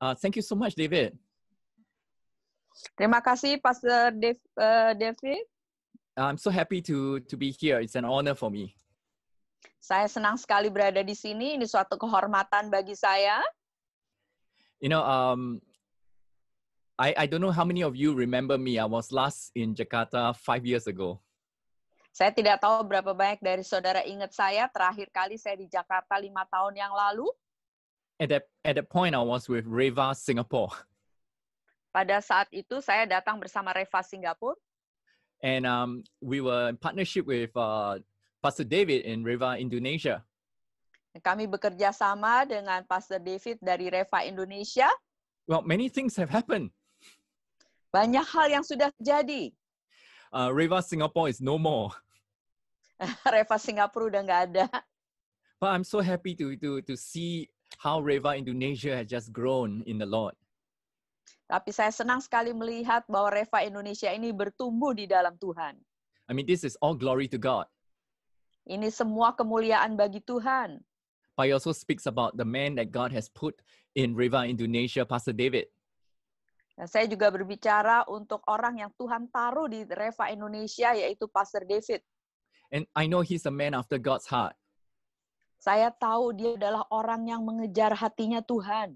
Uh, thank you so much, David. Terima kasih, Pastor Dave, uh, David. I'm so happy to to be here. It's an honor for me. Saya senang sekali berada di sini. Ini suatu kehormatan bagi saya. You know, um, I I don't know how many of you remember me. I was last in Jakarta five years ago. Saya tidak tahu berapa banyak dari saudara ingat saya. Terakhir kali saya di Jakarta lima tahun yang lalu. at that at that point I was with Reva Singapore. Pada saat itu saya datang bersama Reva Singapura. And um, we were in partnership with uh, Pastor David in Reva Indonesia. Kami bekerja sama dengan Pastor David dari Reva Indonesia. Well, many things have happened. Banyak hal yang sudah terjadi. Uh, Reva Singapore is no more. Reva Singapura udah nggak ada. But I'm so happy to to to see how Reva Indonesia has just grown in the Lord. Tapi saya senang sekali melihat bahwa Reva Indonesia ini bertumbuh di dalam Tuhan. I mean, this is all glory to God. Ini semua kemuliaan bagi Tuhan. But he also speaks about the man that God has put in Reva Indonesia, Pastor David. Dan saya juga berbicara untuk orang yang Tuhan taruh di Reva Indonesia, yaitu Pastor David. And I know he's a man after God's heart. Saya tahu dia adalah orang yang mengejar hatinya Tuhan.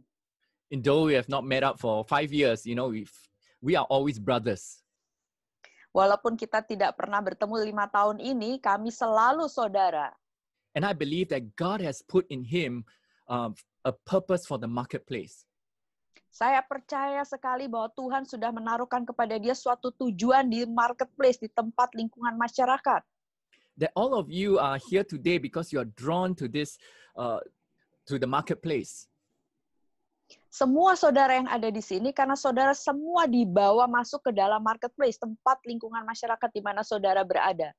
And though we have not met up for five years, you know, we we are always brothers. Walaupun kita tidak pernah bertemu lima tahun ini, kami selalu saudara. And I believe that God has put in him uh, a purpose for the marketplace. Saya percaya sekali bahwa Tuhan sudah menaruhkan kepada dia suatu tujuan di marketplace, di tempat lingkungan masyarakat. that all of you are here today because you are drawn to this uh, to the marketplace. Semua saudara yang ada di sini karena saudara semua dibawa masuk ke dalam marketplace, tempat lingkungan masyarakat di mana saudara berada.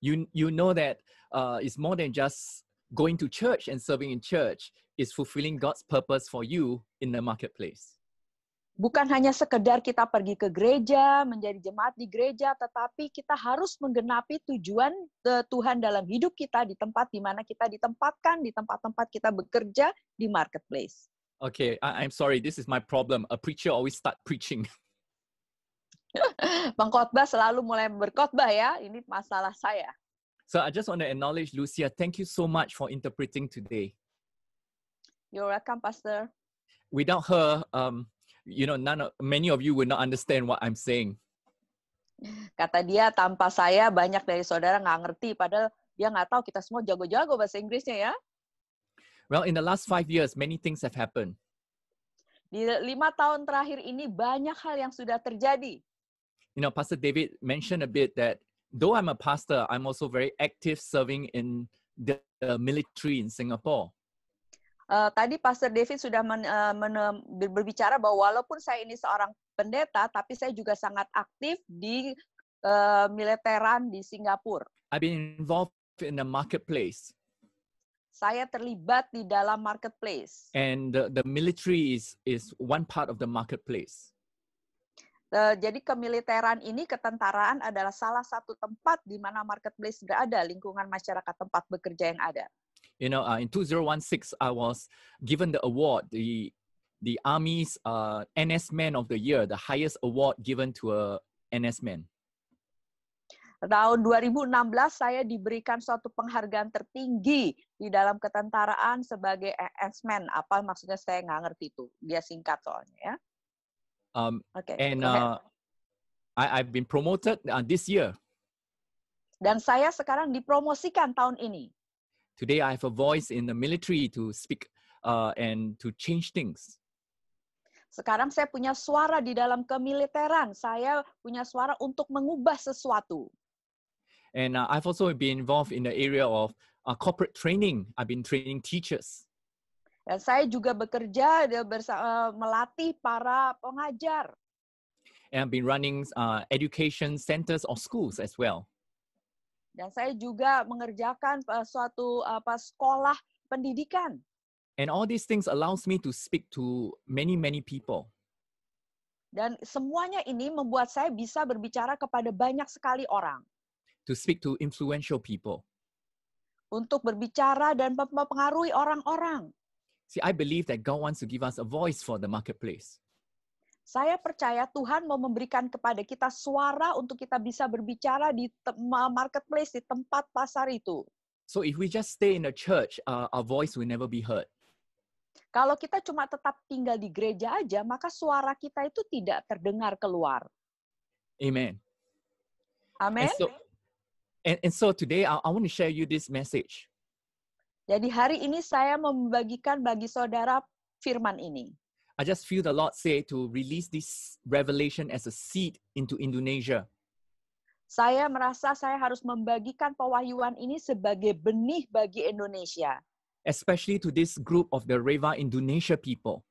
You you know that uh, it's more than just going to church and serving in church. It's fulfilling God's purpose for you in the marketplace. bukan hanya sekedar kita pergi ke gereja, menjadi jemaat di gereja, tetapi kita harus menggenapi tujuan e, Tuhan dalam hidup kita di tempat di mana kita ditempatkan, di tempat-tempat kita bekerja di marketplace. Okay, I'm sorry, this is my problem. A preacher always start preaching. Bang selalu mulai berkhotbah ya, ini masalah saya. So I just want to acknowledge Lucia. Thank you so much for interpreting today. You're welcome, Pastor. Without her, um, you know none of, many of you will not understand what I'm saying. Kata dia tanpa saya banyak dari saudara nggak ngerti padahal dia nggak tahu kita semua jago-jago bahasa Inggrisnya ya. Well, in the last five years, many things have happened. Di lima tahun terakhir ini banyak hal yang sudah terjadi. You know, Pastor David mentioned a bit that though I'm a pastor, I'm also very active serving in the military in Singapore. Uh, tadi Pastor David sudah men, uh, eh, men, berbicara bahwa walaupun saya ini seorang pendeta, tapi saya juga sangat aktif di uh, militeran di Singapura. I've been involved in the marketplace. Saya terlibat di dalam marketplace. And the, the military is is one part of the marketplace. Uh, jadi kemiliteran ini ketentaraan adalah salah satu tempat di mana marketplace berada, lingkungan masyarakat tempat bekerja yang ada you know, uh, in 2016, I was given the award, the the Army's uh, NS Man of the Year, the highest award given to a NS man. Tahun 2016 saya diberikan suatu penghargaan tertinggi di dalam ketentaraan sebagai NS man. Apa maksudnya saya nggak ngerti itu. Dia singkat soalnya ya. Um, okay. And uh, I, I've been promoted uh, this year. Dan saya sekarang dipromosikan tahun ini. Today, I have a voice in the military to speak uh, and to change things. Sekarang saya punya suara di dalam kemiliteran. Saya punya suara untuk mengubah sesuatu. And uh, I've also been involved in the area of uh, corporate training. I've been training teachers. Dan saya juga bekerja bersama, uh, melatih para pengajar. And I've been running uh, education centers or schools as well. Dan saya juga mengerjakan eh, suatu eh, apa sekolah pendidikan. And all these things allows me to speak to many many people. Dan semuanya ini membuat saya bisa berbicara kepada banyak sekali orang. To speak to influential people. Untuk berbicara dan mempengaruhi orang-orang. See, I believe that God wants to give us a voice for the marketplace. Saya percaya Tuhan mau memberikan kepada kita suara untuk kita bisa berbicara di marketplace, di tempat pasar itu. So if we just stay in the church, uh, our voice will never be heard. Kalau kita cuma tetap tinggal di gereja aja, maka suara kita itu tidak terdengar keluar. Amen. Amen. And so, and, and so today I, I want to share you this message. Jadi hari ini saya membagikan bagi saudara firman ini. I just feel the Lord say to release this revelation as a seed into Indonesia. Saya merasa saya harus membagikan pewahyuan ini sebagai benih bagi Indonesia. Especially to this group of the Reva Indonesia people.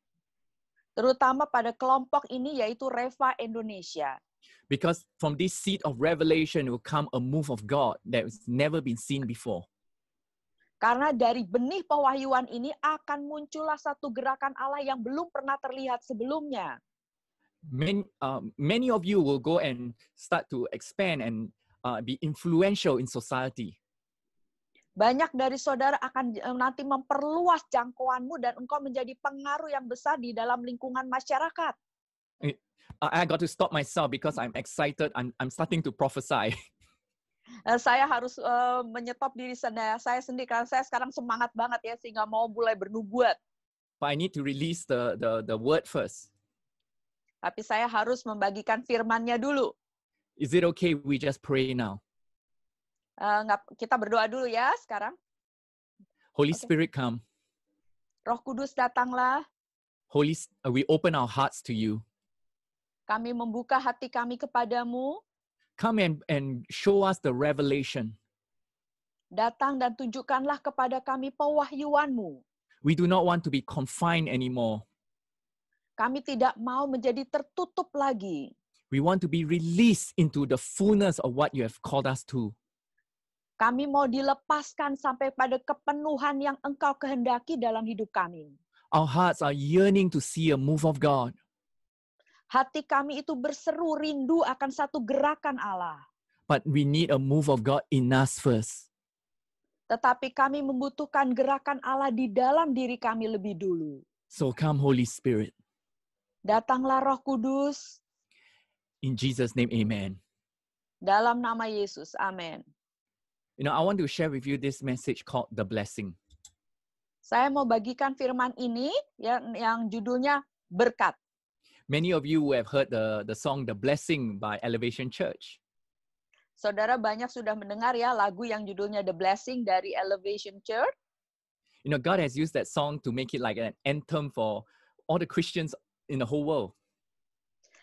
Terutama pada kelompok ini yaitu Reva Indonesia. Because from this seed of revelation will come a move of God that has never been seen before. Karena dari benih pewahyuan ini akan muncullah satu gerakan Allah yang belum pernah terlihat sebelumnya. Many, uh, many of you will go and start to expand and uh, be influential in society. Banyak dari saudara akan uh, nanti memperluas jangkauanmu dan engkau menjadi pengaruh yang besar di dalam lingkungan masyarakat. I uh, got to stop myself because I'm excited. I'm, I'm starting to prophesy. Eh, saya harus uh, menyetop diri sendiri. Eh, saya sendiri karena saya sekarang semangat banget ya sehingga mau mulai bernubuat. But I need to release the the the word first. Tapi saya harus membagikan firman-Nya dulu. Is it okay we just pray now? Uh, kita berdoa dulu ya sekarang. Holy okay. Spirit come. Roh Kudus datanglah. Holy, we open our hearts to you. Kami membuka hati kami kepadamu. Come and, and show us the revelation. Datang dan tunjukkanlah kepada kami pewahyuanmu. We do not want to be confined anymore. Kami tidak mau menjadi tertutup lagi. We want to be released into the fullness of what you have called us to. Kami mau dilepaskan sampai pada kepenuhan yang Engkau kehendaki dalam hidup kami. Our hearts are yearning to see a move of God. Hati kami itu berseru rindu akan satu gerakan Allah. But we need a move of God in us first. Tetapi kami membutuhkan gerakan Allah di dalam diri kami lebih dulu. So come Holy Spirit. Datanglah Roh Kudus. In Jesus name amen. Dalam nama Yesus. amen. You know, I want to share with you this message called the blessing. Saya mau bagikan firman ini yang yang judulnya berkat. many of you have heard the the song The Blessing by Elevation Church. Saudara banyak sudah mendengar ya lagu yang judulnya The Blessing dari Elevation Church. You know, God has used that song to make it like an anthem for all the Christians in the whole world.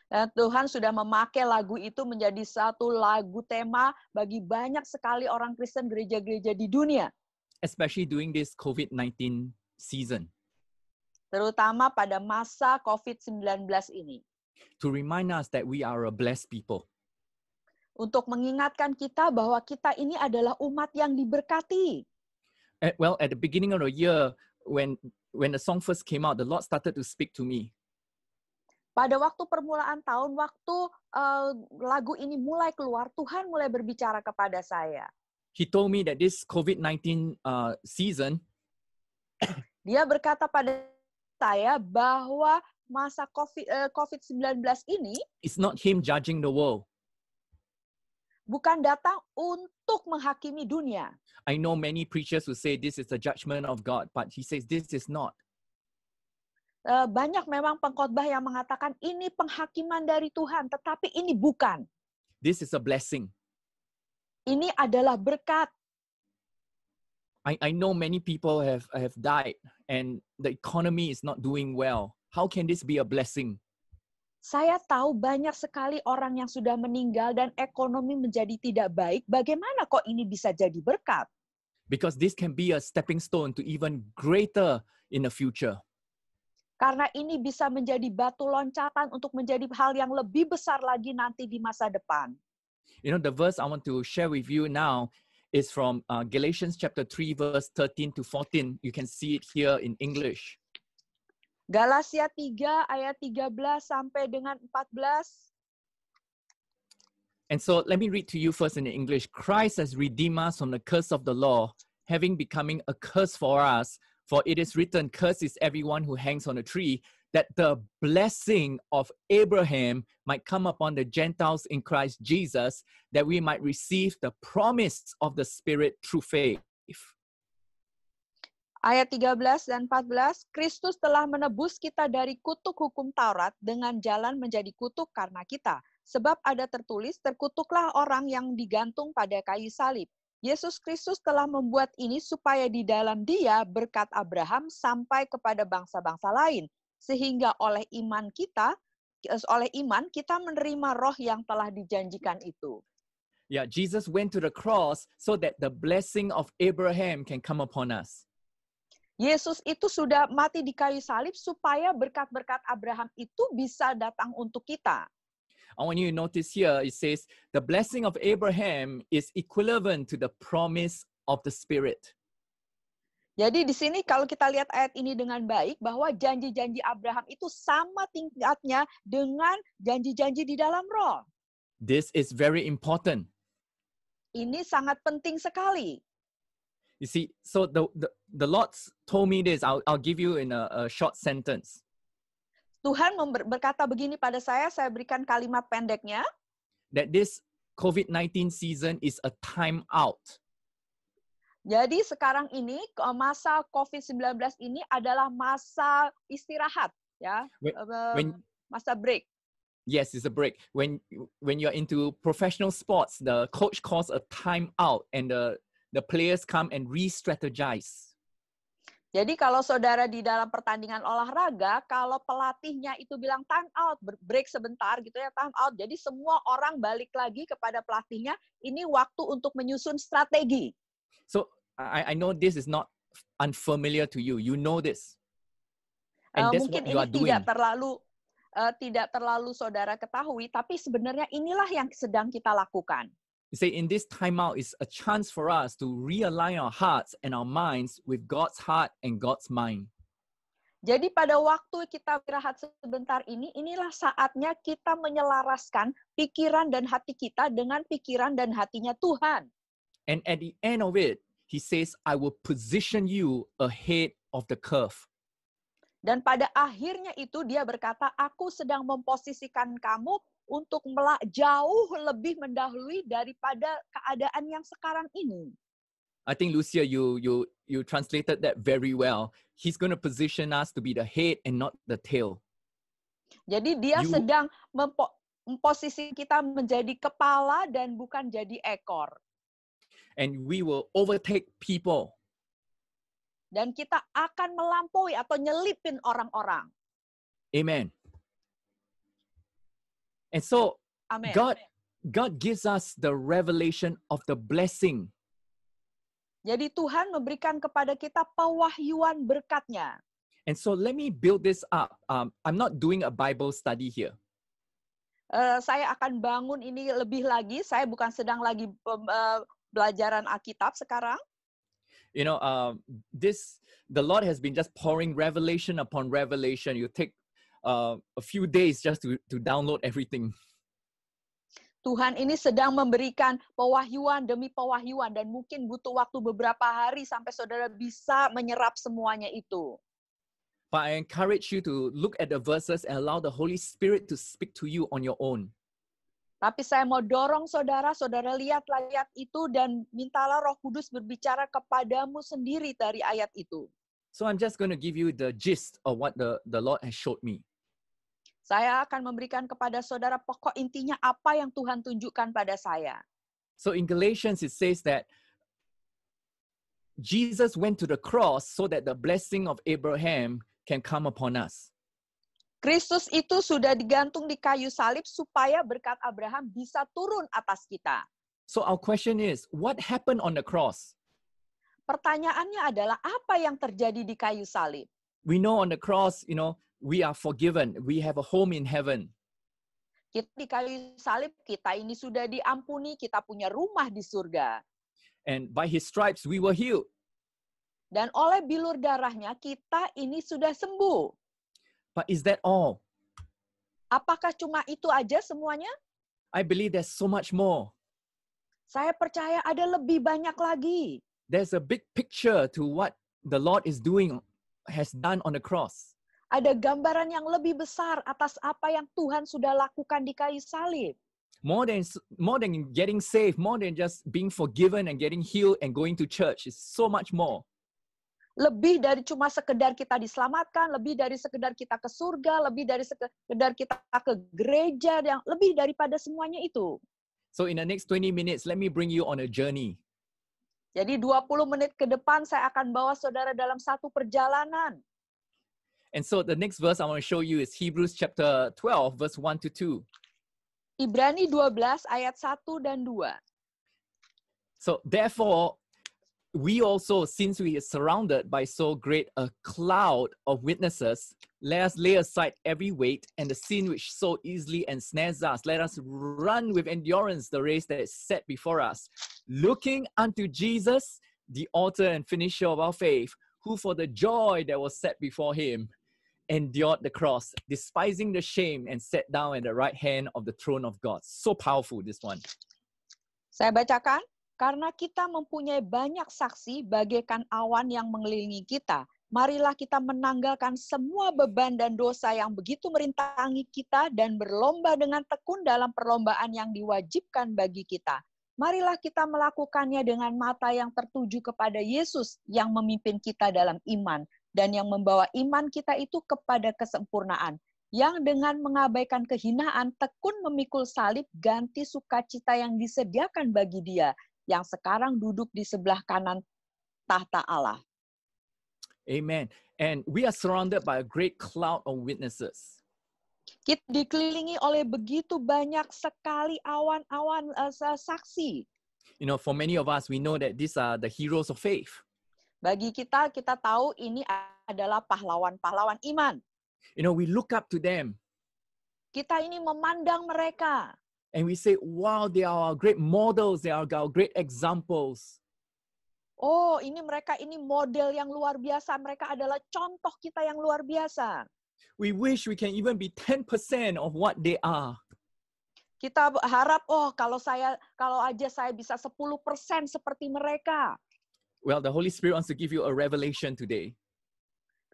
Dan Tuhan sudah memakai lagu itu menjadi satu lagu tema bagi banyak sekali orang Kristen gereja-gereja di dunia. Especially during this COVID-19 season. terutama pada masa COVID-19 ini. To remind us that we are a blessed people. Untuk mengingatkan kita bahwa kita ini adalah umat yang diberkati. At, well, at the beginning of the year, when when the song first came out, the Lord started to speak to me. Pada waktu permulaan tahun, waktu uh, lagu ini mulai keluar, Tuhan mulai berbicara kepada saya. He told me that this COVID-19 uh, season. Dia berkata pada kita ya bahwa masa COVID, uh, COVID-19 ini It's not him judging the world. Bukan datang untuk menghakimi dunia. I know many preachers who say this is the judgment of God, but he says this is not. Uh, banyak memang pengkhotbah yang mengatakan ini penghakiman dari Tuhan, tetapi ini bukan. This is a blessing. Ini adalah berkat. I, I know many people have, have died and the economy is not doing well. How can this be a blessing? Saya tahu banyak sekali orang yang sudah meninggal dan ekonomi menjadi tidak baik. Bagaimana kok ini bisa jadi berkat? Because this can be a stepping stone to even greater in the future. Karena ini bisa menjadi batu loncatan untuk menjadi hal yang lebih besar lagi nanti di masa depan. You know the verse I want to share with you now is from uh, Galatians chapter 3, verse 13 to 14. You can see it here in English. Galatia 3 ayat 13 sampai dengan 14. And so let me read to you first in English. Christ has redeemed us from the curse of the law, having becoming a curse for us, for it is written, "Curses is everyone who hangs on a tree, that the blessing of Abraham might come upon the Gentiles in Christ Jesus, that we might receive the promise of the Spirit through faith. Ayat 13 dan 14, Kristus telah menebus kita dari kutuk hukum Taurat dengan jalan menjadi kutuk karena kita. Sebab ada tertulis, terkutuklah orang yang digantung pada kayu salib. Yesus Kristus telah membuat ini supaya di dalam dia berkat Abraham sampai kepada bangsa-bangsa lain sehingga oleh iman kita eh, oleh iman kita menerima roh yang telah dijanjikan itu. Yeah, Jesus went to the cross so that the blessing of Abraham can come upon us. Yesus itu sudah mati di kayu salib supaya berkat-berkat Abraham itu bisa datang untuk kita. I want you to notice here it says the blessing of Abraham is equivalent to the promise of the Spirit. Jadi di sini kalau kita lihat ayat ini dengan baik bahwa janji-janji Abraham itu sama tingkatnya dengan janji-janji di dalam roh. This is very important. Ini sangat penting sekali. You see, so the the, the Lord told me this. I'll I'll give you in a, a short sentence. Tuhan berkata begini pada saya, saya berikan kalimat pendeknya. That this COVID-19 season is a time out jadi sekarang ini masa COVID-19 ini adalah masa istirahat ya, when, masa break. Yes, it's a break. When when you're into professional sports, the coach calls a time out and the the players come and re-strategize. Jadi kalau saudara di dalam pertandingan olahraga, kalau pelatihnya itu bilang time out, break sebentar gitu ya time out. Jadi semua orang balik lagi kepada pelatihnya, ini waktu untuk menyusun strategi So I, I know this is not unfamiliar to you. You know this. And uh, that's mungkin what you ini are doing. tidak terlalu uh, tidak terlalu saudara ketahui, tapi sebenarnya inilah yang sedang kita lakukan. You say in this time out is a chance for us to realign our hearts and our minds with God's heart and God's mind. Jadi pada waktu kita istirahat sebentar ini, inilah saatnya kita menyelaraskan pikiran dan hati kita dengan pikiran dan hatinya Tuhan. And at the end of it, he says, I will position you ahead of the curve. Dan pada akhirnya itu dia berkata, aku sedang memposisikan kamu untuk jauh lebih mendahului daripada keadaan yang sekarang ini. I think Lucia, you you you translated that very well. He's going to position us to be the head and not the tail. Jadi dia you, sedang mempo, memposisi kita menjadi kepala dan bukan jadi ekor. and we will overtake people. Dan kita akan melampaui atau nyelipin orang-orang. Amen. And so Amen. God God gives us the revelation of the blessing. Jadi Tuhan memberikan kepada kita pewahyuan berkatnya. And so let me build this up. Um, I'm not doing a Bible study here. Uh, saya akan bangun ini lebih lagi. Saya bukan sedang lagi uh, pelajaran Alkitab sekarang? You know, uh, this the Lord has been just pouring revelation upon revelation. You take uh, a few days just to to download everything. Tuhan ini sedang memberikan pewahyuan demi pewahyuan dan mungkin butuh waktu beberapa hari sampai saudara bisa menyerap semuanya itu. But I encourage you to look at the verses and allow the Holy Spirit to speak to you on your own. Tapi saya mau dorong saudara, saudara lihat ayat itu dan mintalah Roh Kudus berbicara kepadamu sendiri dari ayat itu. So I'm just going to give you the gist of what the the Lord has showed me. Saya akan memberikan kepada saudara pokok intinya apa yang Tuhan tunjukkan pada saya. So in Galatians it says that Jesus went to the cross so that the blessing of Abraham can come upon us. Kristus itu sudah digantung di kayu salib supaya berkat Abraham bisa turun atas kita. So our question is, what happened on the cross? Pertanyaannya adalah apa yang terjadi di kayu salib? We know on the cross, you know, we are forgiven. We have a home in heaven. Kita di kayu salib kita ini sudah diampuni, kita punya rumah di surga. And by his stripes we were healed. Dan oleh bilur darahnya kita ini sudah sembuh. But is that all? Apakah cuma itu aja semuanya? I believe there's so much more. Saya percaya ada lebih banyak lagi. There's a big picture to what the Lord is doing has done on the cross. Ada gambaran yang lebih besar atas apa yang Tuhan sudah lakukan di kayu salib. More than more than getting saved, more than just being forgiven and getting healed and going to church, is so much more. lebih dari cuma sekedar kita diselamatkan, lebih dari sekedar kita ke surga, lebih dari sekedar kita ke gereja, yang lebih daripada semuanya itu. So in the next 20 minutes, let me bring you on a journey. Jadi 20 menit ke depan saya akan bawa saudara dalam satu perjalanan. And so the next verse I want to show you is Hebrews chapter 12 verse 1 to 2. Ibrani 12 ayat 1 dan 2. So therefore we also, since we are surrounded by so great a cloud of witnesses, let us lay aside every weight and the sin which so easily ensnares us. Let us run with endurance the race that is set before us, looking unto Jesus, the author and finisher of our faith, who for the joy that was set before him endured the cross, despising the shame, and sat down at the right hand of the throne of God. So powerful, this one. Saya bacakan Karena kita mempunyai banyak saksi bagaikan awan yang mengelilingi kita. Marilah kita menanggalkan semua beban dan dosa yang begitu merintangi kita dan berlomba dengan tekun dalam perlombaan yang diwajibkan bagi kita. Marilah kita melakukannya dengan mata yang tertuju kepada Yesus yang memimpin kita dalam iman dan yang membawa iman kita itu kepada kesempurnaan yang dengan mengabaikan kehinaan tekun memikul salib ganti sukacita yang disediakan bagi dia yang sekarang duduk di sebelah kanan tahta Allah. Amen. And we are surrounded by a great cloud of witnesses. Kita dikelilingi oleh begitu banyak sekali awan-awan uh, saksi. You know, for many of us, we know that these are the heroes of faith. Bagi kita, kita tahu ini adalah pahlawan-pahlawan iman. You know, we look up to them. Kita ini memandang mereka. and we say, wow, they are our great models, they are our great examples. Oh, ini mereka ini model yang luar biasa. Mereka adalah contoh kita yang luar biasa. We wish we can even be 10% of what they are. Kita harap, oh kalau saya kalau aja saya bisa 10% seperti mereka. Well, the Holy Spirit wants to give you a revelation today.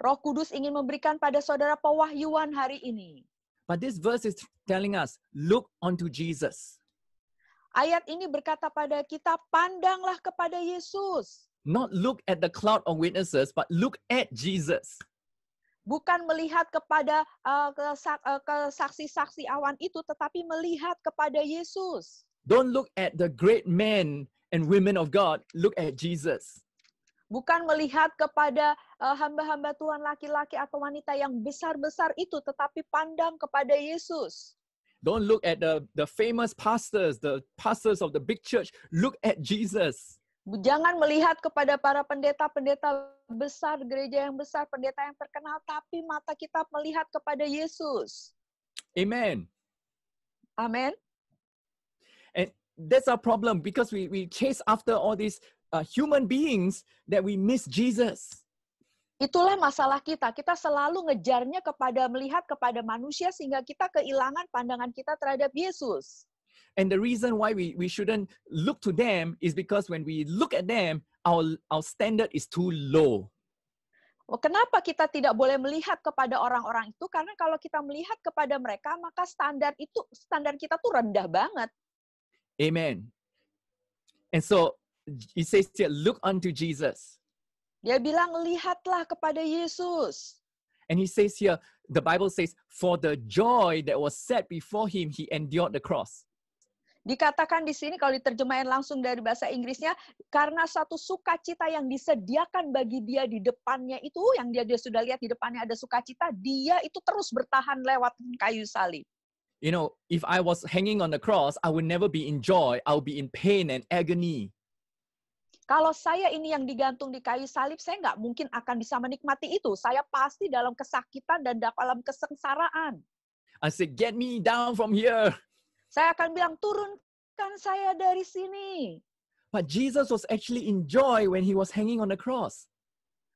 Roh Kudus ingin memberikan pada saudara pewahyuan hari ini. But this verse is telling us, look unto Jesus. Ayat ini berkata pada kita, pandanglah kepada Yesus. Not look at the cloud of witnesses, but look at Jesus. Bukan melihat kepada uh, uh saksi-saksi awan itu, tetapi melihat kepada Yesus. Don't look at the great men and women of God, look at Jesus. bukan melihat kepada eh, hamba-hamba Tuhan laki-laki atau wanita yang besar-besar itu, tetapi pandang kepada Yesus. Don't look at the the famous pastors, the pastors of the big church. Look at Jesus. Jangan melihat kepada para pendeta-pendeta besar, gereja yang besar, pendeta yang terkenal, tapi mata kita melihat kepada Yesus. Amen. Amen. And that's our problem because we, we chase after all these uh, human beings that we miss Jesus. Itulah masalah kita. Kita selalu ngejarnya kepada melihat kepada manusia sehingga kita kehilangan pandangan kita terhadap Yesus. And the reason why we, we shouldn't look to them is because when we look at them, our, our standard is too low. Oh, kenapa kita tidak boleh melihat kepada orang-orang itu? Karena kalau kita melihat kepada mereka, maka standar itu standar kita tuh rendah banget. Amen. And so he says to look unto Jesus. Dia bilang lihatlah kepada Yesus. And he says here, the Bible says, for the joy that was set before him, he endured the cross. Dikatakan di sini kalau diterjemahkan langsung dari bahasa Inggrisnya, karena satu sukacita yang disediakan bagi dia di depannya itu, yang dia, dia sudah lihat di depannya ada sukacita, dia itu terus bertahan lewat kayu salib. You know, if I was hanging on the cross, I would never be in joy. I would be in pain and agony. Kalau saya ini yang digantung di kayu salib, saya nggak mungkin akan bisa menikmati itu. Saya pasti dalam kesakitan dan dalam kesengsaraan. I said, get me down from here. Saya akan bilang, turunkan saya dari sini. But Jesus was actually in joy when he was hanging on the cross.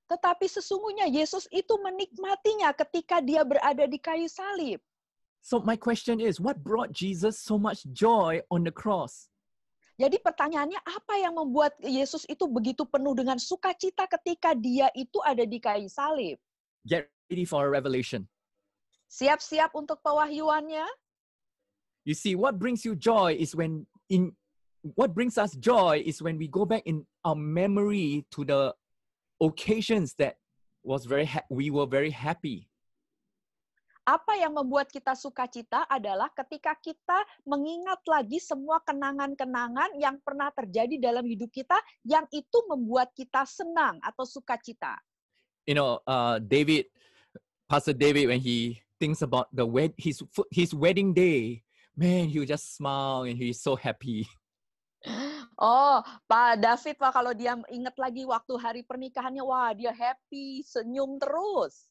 Tetapi sesungguhnya Yesus itu menikmatinya ketika dia berada di kayu salib. So my question is, what brought Jesus so much joy on the cross? Jadi pertanyaannya apa yang membuat Yesus itu begitu penuh dengan sukacita ketika dia itu ada di kayu salib? Get ready for a revelation. Siap-siap untuk pewahyuannya. You see, what brings you joy is when in what brings us joy is when we go back in our memory to the occasions that was very ha- we were very happy apa yang membuat kita sukacita adalah ketika kita mengingat lagi semua kenangan-kenangan yang pernah terjadi dalam hidup kita yang itu membuat kita senang atau sukacita. You know, uh, David, Pastor David, when he thinks about the wed his his wedding day, man, he just smile and he's so happy. Oh, Pak David, Pak, kalau dia ingat lagi waktu hari pernikahannya, wah, dia happy, senyum terus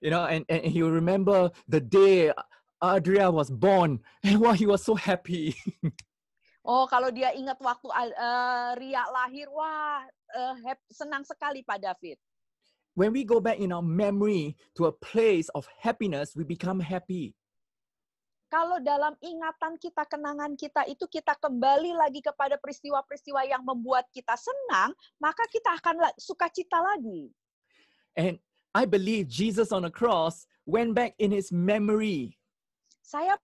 you know, and, and he'll remember the day Adria was born. And wah, he was so happy. oh, kalau dia ingat waktu uh, Ria lahir, wah, uh, senang sekali Pak David. When we go back in our memory to a place of happiness, we become happy kalau dalam ingatan kita, kenangan kita itu kita kembali lagi kepada peristiwa-peristiwa yang membuat kita senang, maka kita akan sukacita lagi. And I believe Jesus on the cross went back in his memory. Saya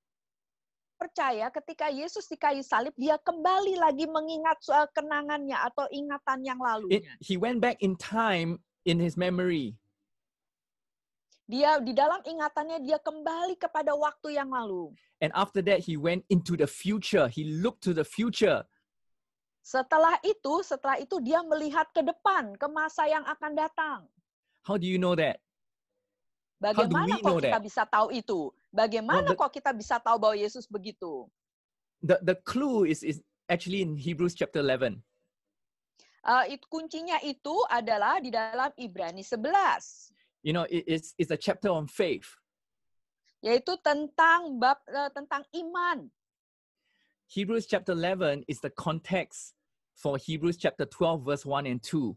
percaya ketika Yesus di kayu salib, dia kembali lagi mengingat soal kenangannya atau ingatan yang lalu. He went back in time in his memory. Dia di dalam ingatannya dia kembali kepada waktu yang lalu. And after that he went into the future. He looked to the future. Setelah itu, setelah itu dia melihat ke depan, ke masa yang akan datang. How do you know that? Bagaimana kok kita that? bisa tahu itu? Bagaimana well, the, kok kita bisa tahu bahwa Yesus begitu? The the clue is is actually in Hebrews chapter 11. Uh, it, kuncinya itu adalah di dalam Ibrani 11. You know, it, it's it's a chapter on faith. Yaitu tentang bab uh, tentang iman. Hebrews chapter 11 is the context for Hebrews chapter 12 verse 1 and 2.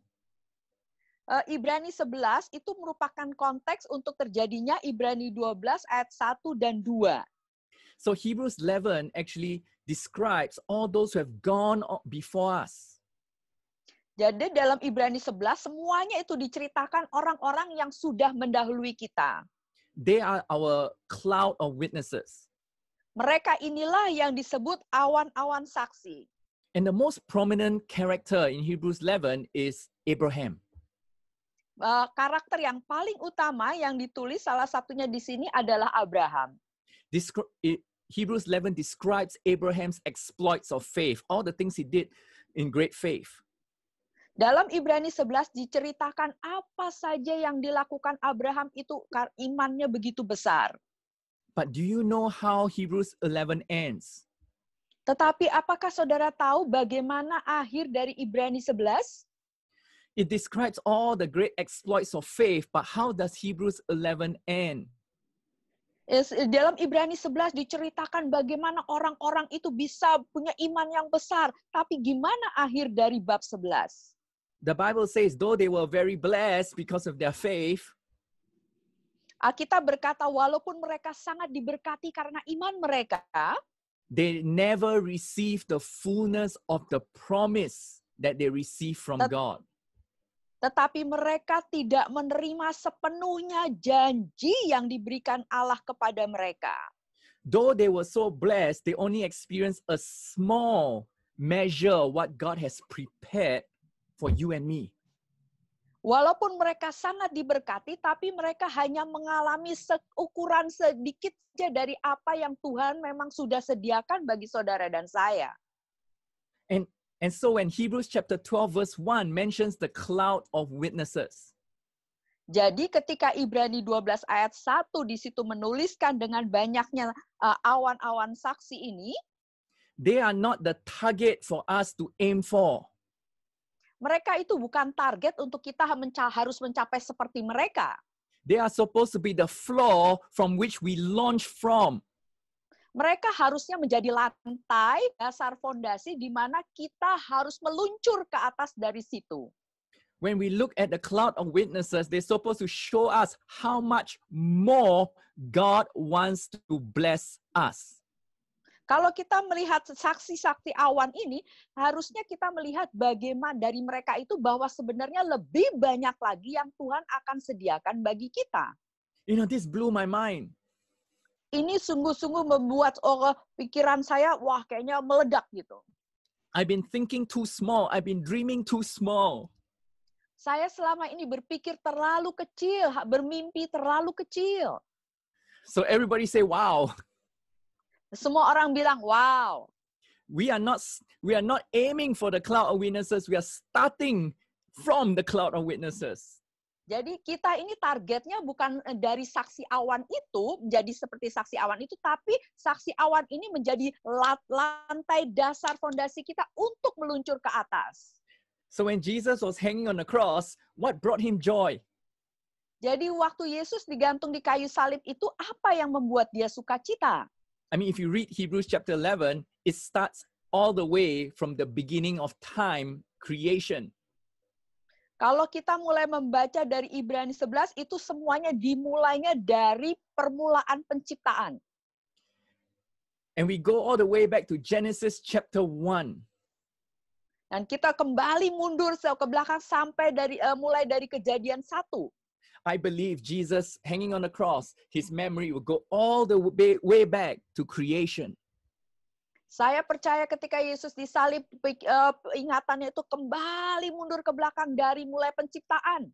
Eh, Ibrani 11 itu merupakan konteks untuk terjadinya Ibrani 12 ayat 1 dan 2. So Hebrews 11 actually describes all those who have gone before us. Jadi dalam Ibrani 11 semuanya itu diceritakan orang-orang yang sudah mendahului kita. They are our cloud of witnesses. Mereka inilah yang disebut awan-awan saksi. And the most prominent character in Hebrews 11 is Abraham. Eh, karakter yang paling utama yang ditulis salah satunya di sini adalah Abraham. Descri Hebrews 11 describes Abraham's exploits of faith, all the things he did in great faith. Dalam Ibrani 11 diceritakan apa saja yang dilakukan Abraham itu imannya begitu besar. But do you know how Hebrews 11 ends? Tetapi apakah saudara tahu bagaimana akhir dari Ibrani 11? It describes all the great exploits of faith, but how does Hebrews 11 end? Yes, eh, Dalam Ibrani 11 diceritakan bagaimana orang-orang itu bisa punya iman yang besar, tapi gimana akhir dari bab 11? The Bible says though they were very blessed because of their faith, kita berkata walaupun mereka sangat diberkati karena iman mereka, they never received the fullness of the promise that they received from God. tetapi mereka tidak menerima sepenuhnya janji yang diberikan Allah kepada mereka. Though they were so blessed, they only experienced a small measure what God has prepared for you and me. Walaupun mereka sangat diberkati, tapi mereka hanya mengalami ukuran sedikit saja dari apa yang Tuhan memang sudah sediakan bagi saudara dan saya. And And so when Hebrews chapter 12 verse 1 mentions the cloud of witnesses. Jadi ketika Ibrani 12 ayat 1 di situ menuliskan dengan banyaknya uh, awan-awan uh, saksi ini, they are not the target for us to aim for. Mereka itu bukan target untuk kita menca harus mencapai seperti mereka. They are supposed to be the floor from which we launch from mereka harusnya menjadi lantai dasar fondasi di mana kita harus meluncur ke atas dari situ. When we look at the cloud of witnesses, they're supposed to show us how much more God wants to bless us. Kalau kita melihat saksi-saksi awan ini, harusnya kita melihat bagaimana dari mereka itu bahwa sebenarnya lebih banyak lagi yang Tuhan akan sediakan bagi kita. You know, this blew my mind ini sungguh-sungguh membuat orang pikiran saya wah kayaknya meledak gitu. I've been thinking too small, I've been dreaming too small. Saya selama ini berpikir terlalu kecil, bermimpi terlalu kecil. So everybody say wow. Semua orang bilang wow. We are not we are not aiming for the cloud of witnesses, we are starting from the cloud of witnesses. Jadi kita ini targetnya bukan eh, dari saksi awan itu menjadi seperti saksi awan itu, tapi saksi awan ini menjadi lantai dasar fondasi kita untuk meluncur ke atas. So when Jesus was hanging on the cross, what brought him joy? Jadi waktu Yesus digantung di kayu salib itu apa yang membuat dia sukacita? I mean if you read Hebrews chapter 11, it starts all the way from the beginning of time creation. Kalau kita mulai membaca dari Ibrani 11 itu semuanya dimulainya dari permulaan penciptaan. And we go all the way back to Genesis chapter 1. Dan kita kembali mundur ke belakang sampai dari uh, mulai dari kejadian 1. I believe Jesus hanging on the cross, his memory will go all the way, way back to creation. Saya percaya ketika Yesus disalib, eh, ingatannya itu kembali mundur ke belakang dari mulai penciptaan.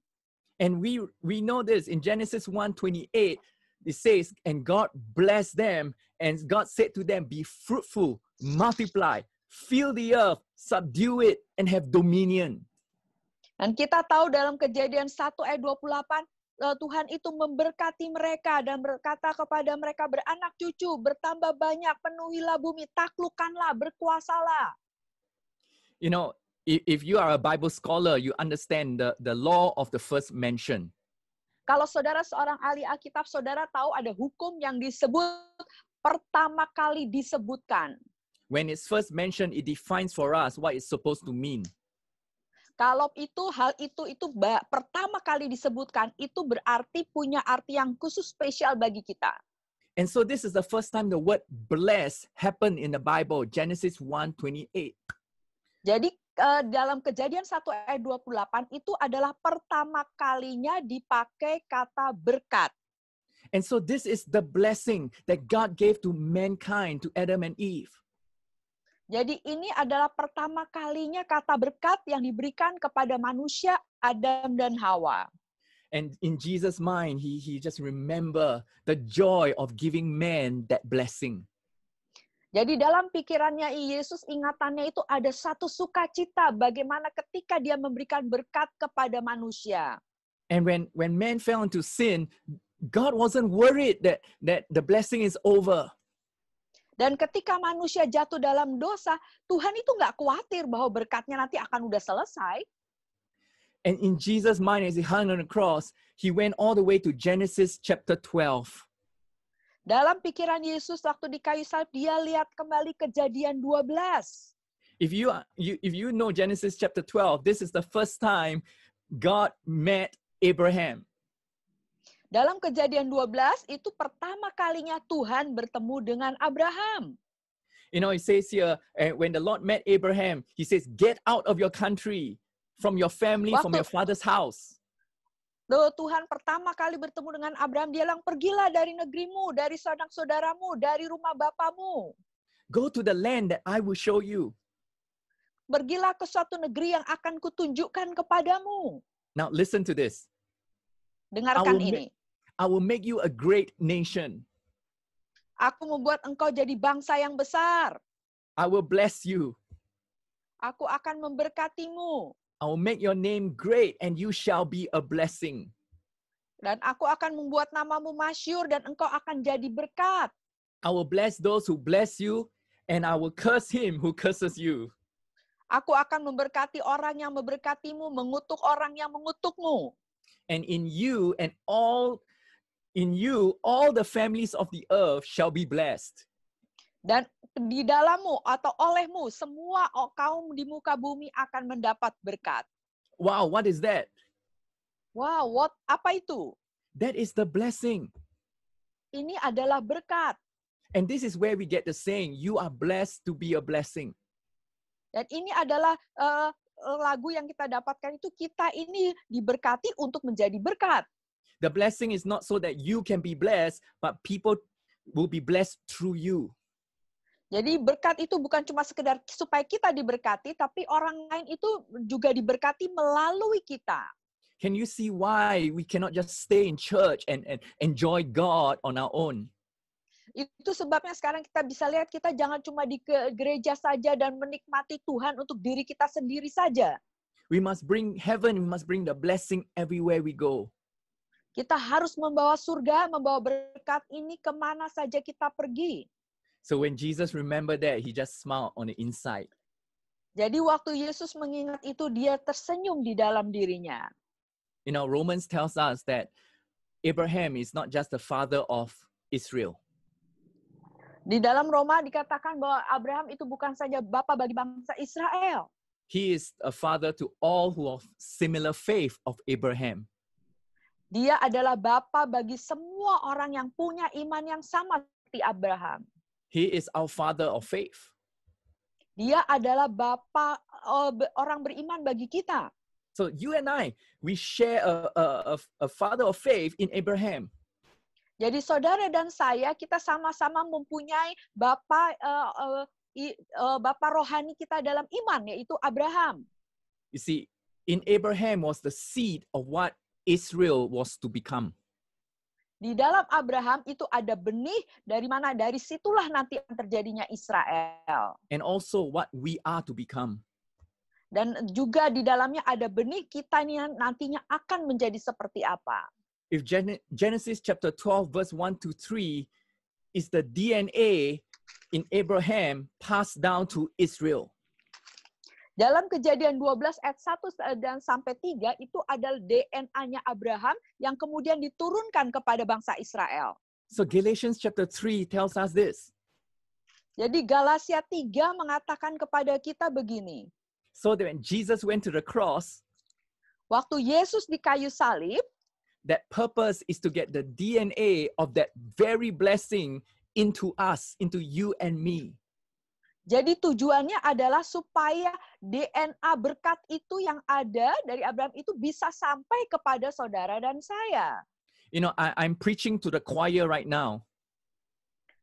And we we know this in Genesis 1:28 it says and God blessed them and God said to them be fruitful multiply fill the earth subdue it and have dominion. Dan kita tahu dalam kejadian 1 ayat 28 Eh, Tuhan itu memberkati mereka dan berkata kepada mereka beranak cucu, bertambah banyak, penuhilah bumi, taklukkanlah, berkuasalah. You know, if you are a Bible scholar, you understand the, the law of the first mention. Kalau saudara seorang ahli Alkitab, saudara tahu ada hukum yang disebut pertama kali disebutkan. When it's first mentioned, it defines for us what it's supposed to mean. Kalau itu hal itu itu pertama kali disebutkan itu berarti punya arti yang khusus spesial bagi kita. And so this is the first time the word bless happened in the Bible, Genesis 1:28. Jadi uh, dalam kejadian 1 ayat 28 itu adalah pertama kalinya dipakai kata berkat. And so this is the blessing that God gave to mankind, to Adam and Eve. Jadi ini adalah pertama kalinya kata berkat yang diberikan kepada manusia Adam dan Hawa. And in Jesus' mind, he he just remember the joy of giving man that blessing. Jadi dalam pikirannya Yesus ingatannya itu ada satu sukacita bagaimana ketika dia memberikan berkat kepada manusia. And when when man fell into sin, God wasn't worried that that the blessing is over. Dan ketika manusia jatuh dalam dosa, Tuhan itu nggak khawatir bahwa berkatnya nanti akan udah selesai. And in Jesus' mind, as he hung on the cross, he went all the way to Genesis chapter 12. Dalam pikiran Yesus waktu di kayu salib, dia lihat kembali kejadian 12. If you, you, if you know Genesis chapter 12, this is the first time God met Abraham. Dalam kejadian 12 itu pertama kalinya Tuhan bertemu dengan Abraham. You know, it says here, eh, when the Lord met Abraham, he says, get out of your country, from your family, Waktu, from your father's house. Loh, Tuhan pertama kali bertemu dengan Abraham, dia bilang, pergilah dari negerimu, dari sanak saudaramu, dari rumah bapamu. Go to the land that I will show you. Pergilah ke suatu negeri yang akan kutunjukkan kepadamu. Now listen to this. Dengarkan I will ini. Make, I will make you a great nation. Aku membuat engkau jadi bangsa yang besar. I will bless you. Aku akan memberkatimu. I will make your name great and you shall be a blessing. Dan aku akan membuat namamu masyur dan engkau akan jadi berkat. I will bless those who bless you and I will curse him who curses you. Aku akan memberkati orang yang memberkatimu, mengutuk orang yang mengutukmu. And in you and all In you all the families of the earth shall be blessed. Dan di dalammu atau olehmu semua kaum di muka bumi akan mendapat berkat. Wow, what is that? Wow, what apa itu? That is the blessing. Ini adalah berkat. And this is where we get the saying, you are blessed to be a blessing. Dan ini adalah uh, lagu yang kita dapatkan itu kita ini diberkati untuk menjadi berkat. The blessing is not so that you can be blessed, but people will be blessed through you. Jadi berkat itu bukan cuma sekedar supaya kita diberkati, tapi orang lain itu juga diberkati melalui kita. Can you see why we cannot just stay in church and, and enjoy God on our own? Itu sebabnya sekarang kita bisa lihat kita jangan cuma di gereja saja dan menikmati Tuhan untuk diri kita sendiri saja. We must bring heaven, we must bring the blessing everywhere we go. Kita harus membawa surga, membawa berkat ini kemana saja kita pergi. So when Jesus remember that, he just smiled on the inside. Jadi waktu Yesus mengingat itu, dia tersenyum di dalam dirinya. You know, Romans tells us that Abraham is not just the father of Israel. Di dalam Roma dikatakan bahwa Abraham itu bukan saja bapa bagi bangsa Israel. He is a father to all who of similar faith of Abraham. Dia adalah bapa bagi semua orang yang punya iman yang sama seperti Abraham. He is our father of faith. Dia adalah bapa oh, orang beriman bagi kita. So you and I, we share a, a, a father of faith in Abraham. Jadi saudara dan saya kita sama-sama mempunyai bapa uh, uh, uh, bapa rohani kita dalam iman yaitu Abraham. You see, in Abraham was the seed of what Israel was to become. Di dalam Abraham itu ada benih dari mana dari situlah nanti terjadinya Israel. And also what we are to become. Dan juga di dalamnya ada benih kita ini nantinya akan menjadi seperti apa. If Genesis chapter 12 verse 1 to 3 is the DNA in Abraham passed down to Israel. Dalam kejadian 12 ayat 1 eh, dan sampai 3 itu adalah DNA-nya Abraham yang kemudian diturunkan kepada bangsa Israel. So Galatians chapter 3 tells us this. Jadi Galatia 3 mengatakan kepada kita begini. So that when Jesus went to the cross, waktu Yesus di kayu salib, that purpose is to get the DNA of that very blessing into us, into you and me. Jadi tujuannya adalah supaya DNA berkat itu yang ada dari Abraham itu bisa sampai kepada saudara dan saya. You know, I, I'm preaching to the choir right now.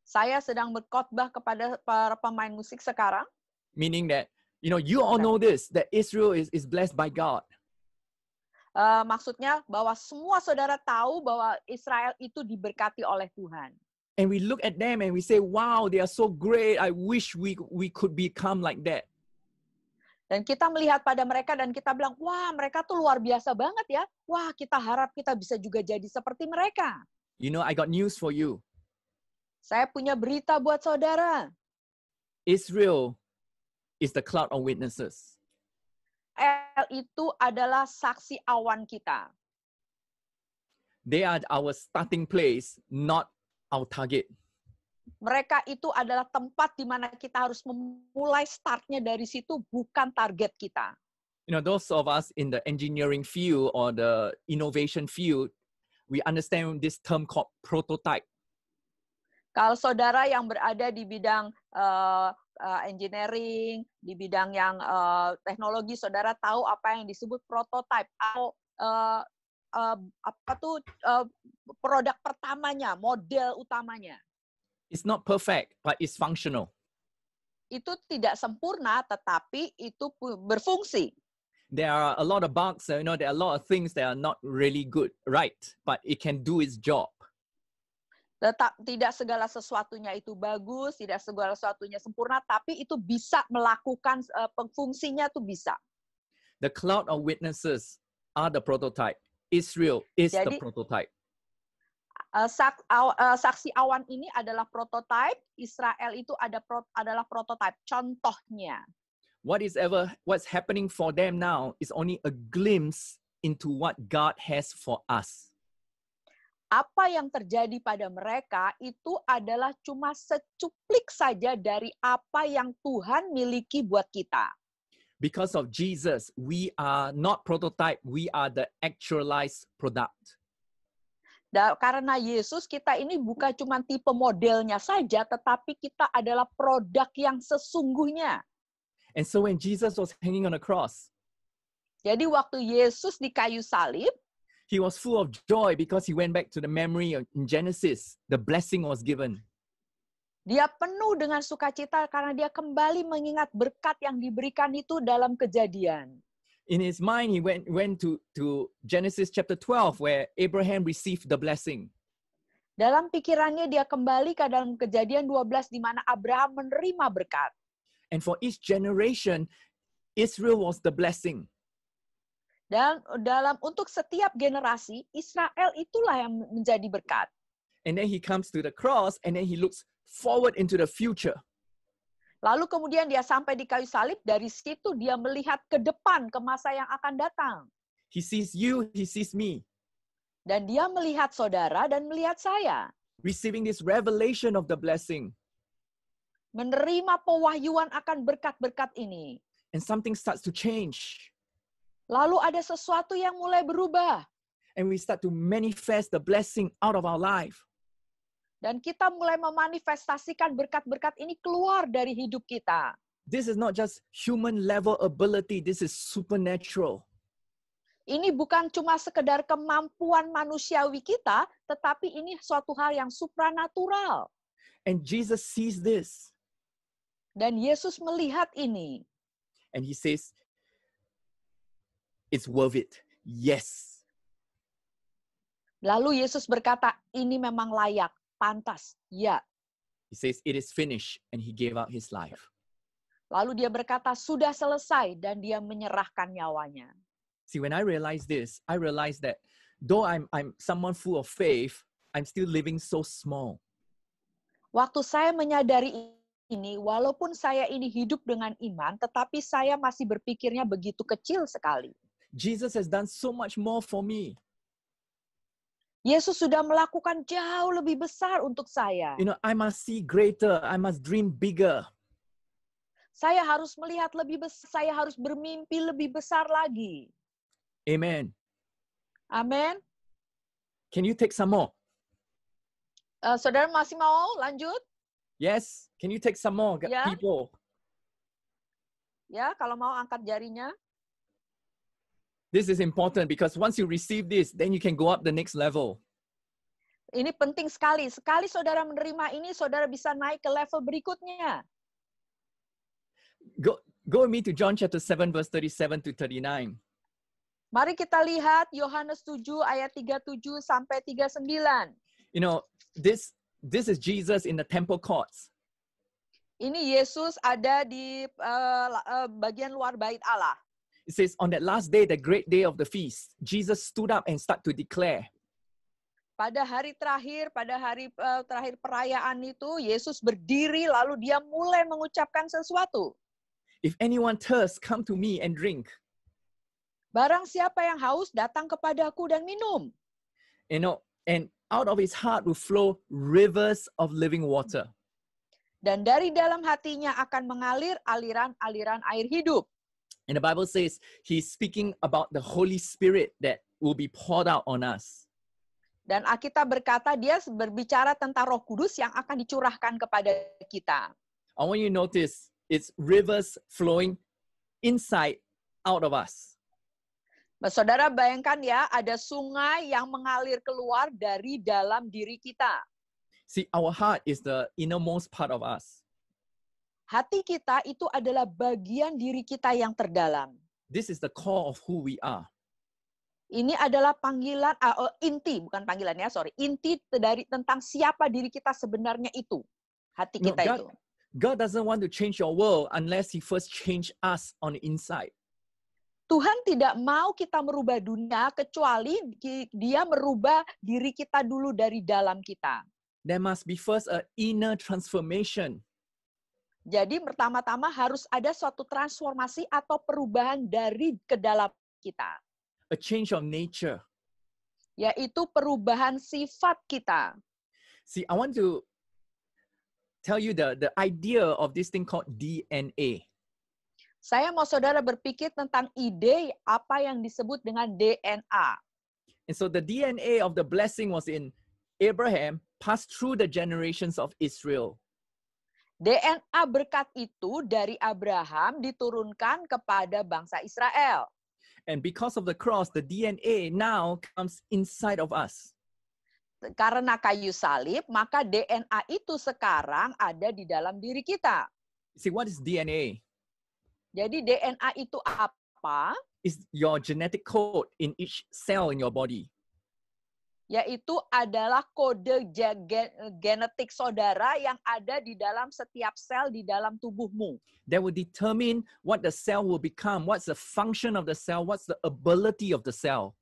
Saya sedang berkhotbah kepada para pemain musik sekarang. Meaning that, you know, you all know this that Israel is is blessed by God. Uh, maksudnya bahwa semua saudara tahu bahwa Israel itu diberkati oleh Tuhan and we look at them and we say, wow, they are so great. I wish we, we could become like that. Dan kita melihat pada mereka dan kita bilang, wah mereka tuh luar biasa banget ya. Wah kita harap kita bisa juga jadi seperti mereka. You know, I got news for you. Saya punya berita buat saudara. Israel is the cloud of witnesses. El itu adalah saksi awan kita. They are our starting place, not our target. Mereka itu adalah tempat di mana kita harus memulai startnya dari situ, bukan target kita. You know, those of us in the engineering field or the innovation field, we understand this term called prototype. Kalau saudara yang berada di bidang uh, uh, engineering, di bidang yang uh, teknologi, saudara tahu apa yang disebut prototype atau uh, uh, apa tuh uh, produk pertamanya, model utamanya. It's not perfect, but it's functional. Itu tidak sempurna, tetapi itu berfungsi. There are a lot of bugs, you know, there are a lot of things that are not really good, right? But it can do its job tetap tidak segala sesuatunya itu bagus, tidak segala sesuatunya sempurna, tapi itu bisa melakukan uh, fungsinya itu bisa. The cloud of witnesses are the prototype. Israel is Jadi, the prototype. Uh, sak, uh, saksi awan ini adalah prototype, Israel itu ada pro, adalah prototype, contohnya. What is ever what's happening for them now is only a glimpse into what God has for us. Apa yang terjadi pada mereka itu adalah cuma secuplik saja dari apa yang Tuhan miliki buat kita. because of Jesus, we are not prototype, we are the actualized product. Karena Yesus kita ini bukan cuma tipe modelnya saja, tetapi kita adalah produk yang sesungguhnya. And so when Jesus was hanging on a cross, jadi waktu Yesus di kayu salib, he was full of joy because he went back to the memory of, in Genesis. The blessing was given. Dia penuh dengan sukacita karena dia kembali mengingat berkat yang diberikan itu dalam kejadian. In his mind, he went went to to Genesis chapter 12 where Abraham received the blessing. Dalam pikirannya dia kembali ke dalam kejadian 12 di mana Abraham menerima berkat. And for each generation, Israel was the blessing. Dan dalam untuk setiap generasi Israel itulah yang menjadi berkat. And then he comes to the cross and then he looks forward into the future. Lalu kemudian dia sampai di kayu salib, dari situ dia melihat ke depan, ke masa yang akan datang. He sees you, he sees me. Dan dia melihat saudara dan melihat saya. Receiving this revelation of the blessing. Menerima pewahyuan akan berkat-berkat ini. And something starts to change. Lalu ada sesuatu yang mulai berubah. And we start to manifest the blessing out of our life dan kita mulai memanifestasikan berkat-berkat ini keluar dari hidup kita. This is not just human level ability, this is supernatural. Ini bukan cuma sekedar kemampuan manusiawi kita, tetapi ini suatu hal yang supranatural. And Jesus sees this. Dan Yesus melihat ini. And he says, it's worth it. Yes. Lalu Yesus berkata, ini memang layak pantas. Ya. He says it is finished and he gave out his life. Lalu dia berkata sudah selesai dan dia menyerahkan nyawanya. See when I realize this, I realize that though I'm I'm someone full of faith, I'm still living so small. Waktu saya menyadari ini, walaupun saya ini hidup dengan iman, tetapi saya masih berpikirnya begitu kecil sekali. Jesus has done so much more for me. Yesus sudah melakukan jauh lebih besar untuk saya. You know, I must see greater, I must dream bigger. Saya harus melihat lebih besar, saya harus bermimpi lebih besar lagi. Amen. Amen. Can you take some more? Uh, saudara masih mau lanjut? Yes. Can you take some more yeah. people? Ya, yeah, kalau mau angkat jarinya. This is important because once you receive this, then you can go up the next level. Ini penting sekali. Sekali saudara menerima ini, saudara bisa naik ke level berikutnya. Go, go with me to John chapter 7 verse 37 to 39. Mari kita lihat Yohanes 7 ayat 37 sampai 39. You know, this this is Jesus in the temple courts. Ini Yesus ada di uh, bagian luar bait Allah. It says, On that last day, the great day of the feast, Jesus stood up and started to declare. Pada hari terakhir, pada hari uh, terakhir perayaan itu, Yesus berdiri lalu dia mulai mengucapkan sesuatu. If anyone thirst, come to me and drink. Barang siapa yang haus, datang kepadaku dan minum. You oh, know, and out of his heart will flow rivers of living water. Dan dari dalam hatinya akan mengalir aliran-aliran air hidup. And the Bible says he's speaking about the Holy Spirit that will be poured out on us. Dan Alkitab berkata dia berbicara tentang Roh Kudus yang akan dicurahkan kepada kita. I want you to notice it's rivers flowing inside out of us. Saudara bayangkan ya, ada sungai yang mengalir keluar dari dalam diri kita. See, our heart is the innermost part of us. Hati kita itu adalah bagian diri kita yang terdalam. This is the core of who we are. Ini adalah panggilan uh, inti, bukan panggilan ya, sorry, inti dari tentang siapa diri kita sebenarnya itu, hati kita no, God, itu. God doesn't want to change your world unless He first change us on the inside. Tuhan tidak mau kita merubah dunia kecuali Dia merubah diri kita dulu dari dalam kita. There must be first a inner transformation. Jadi pertama-tama harus ada suatu transformasi atau perubahan dari ke dalam kita. A change of nature. Yaitu perubahan sifat kita. See, I want to tell you the the idea of this thing called DNA. Saya mau saudara berpikir tentang ide apa yang disebut dengan DNA. And so the DNA of the blessing was in Abraham, passed through the generations of Israel. DNA berkat itu dari Abraham diturunkan kepada bangsa Israel. And because of the cross, the DNA now comes inside of us. Karena kayu salib, maka DNA itu sekarang ada di dalam diri kita. See, what is DNA? Jadi DNA itu apa? Is your genetic code in each cell in your body yaitu adalah kode genetik saudara yang ada di dalam setiap sel di dalam tubuhmu. That will determine what the cell will become, what's the function of the cell, what's the ability of the cell.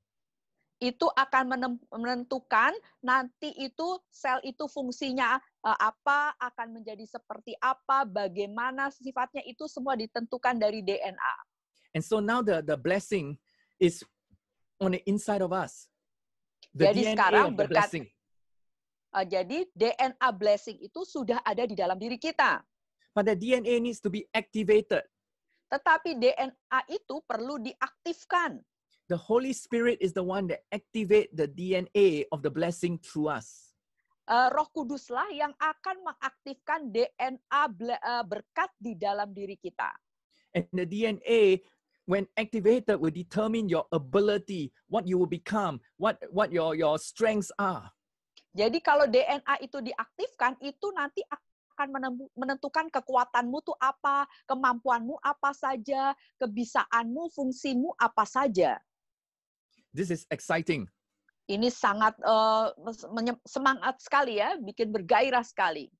Itu akan menentukan nanti itu sel itu fungsinya e, apa, akan menjadi seperti apa, bagaimana sifatnya itu semua ditentukan dari DNA. And so now the the blessing is on the inside of us. The jadi DNA sekarang berkat uh, jadi DNA blessing itu sudah ada di dalam diri kita. But the DNA needs to be activated. Tetapi DNA itu perlu diaktifkan. The Holy Spirit is the one that activate the DNA of the blessing through us. Uh, roh Kuduslah yang akan mengaktifkan DNA eh, berkat di dalam diri kita. And the DNA when activated will determine your ability, what you will become, what what your your strengths are. Jadi kalau DNA itu diaktifkan, itu nanti akan menentukan kekuatanmu tuh apa, kemampuanmu apa saja, kebisaanmu, fungsimu apa saja. This is exciting. Ini sangat uh, semangat sekali ya, bikin bergairah sekali.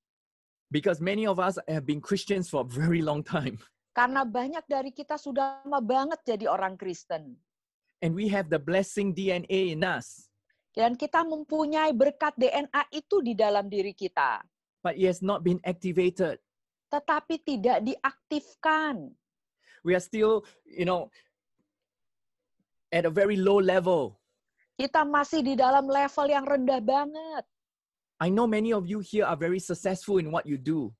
Because many of us have been Christians for a very long time. Karena banyak dari kita sudah lama banget jadi orang Kristen. And we have the blessing DNA in us. Dan kita mempunyai berkat DNA itu di dalam diri kita. But it has not been activated. Tetapi tidak diaktifkan. We are still, you know, at a very low level. Kita masih di dalam level yang rendah banget. I know many of you here are very successful in what you do.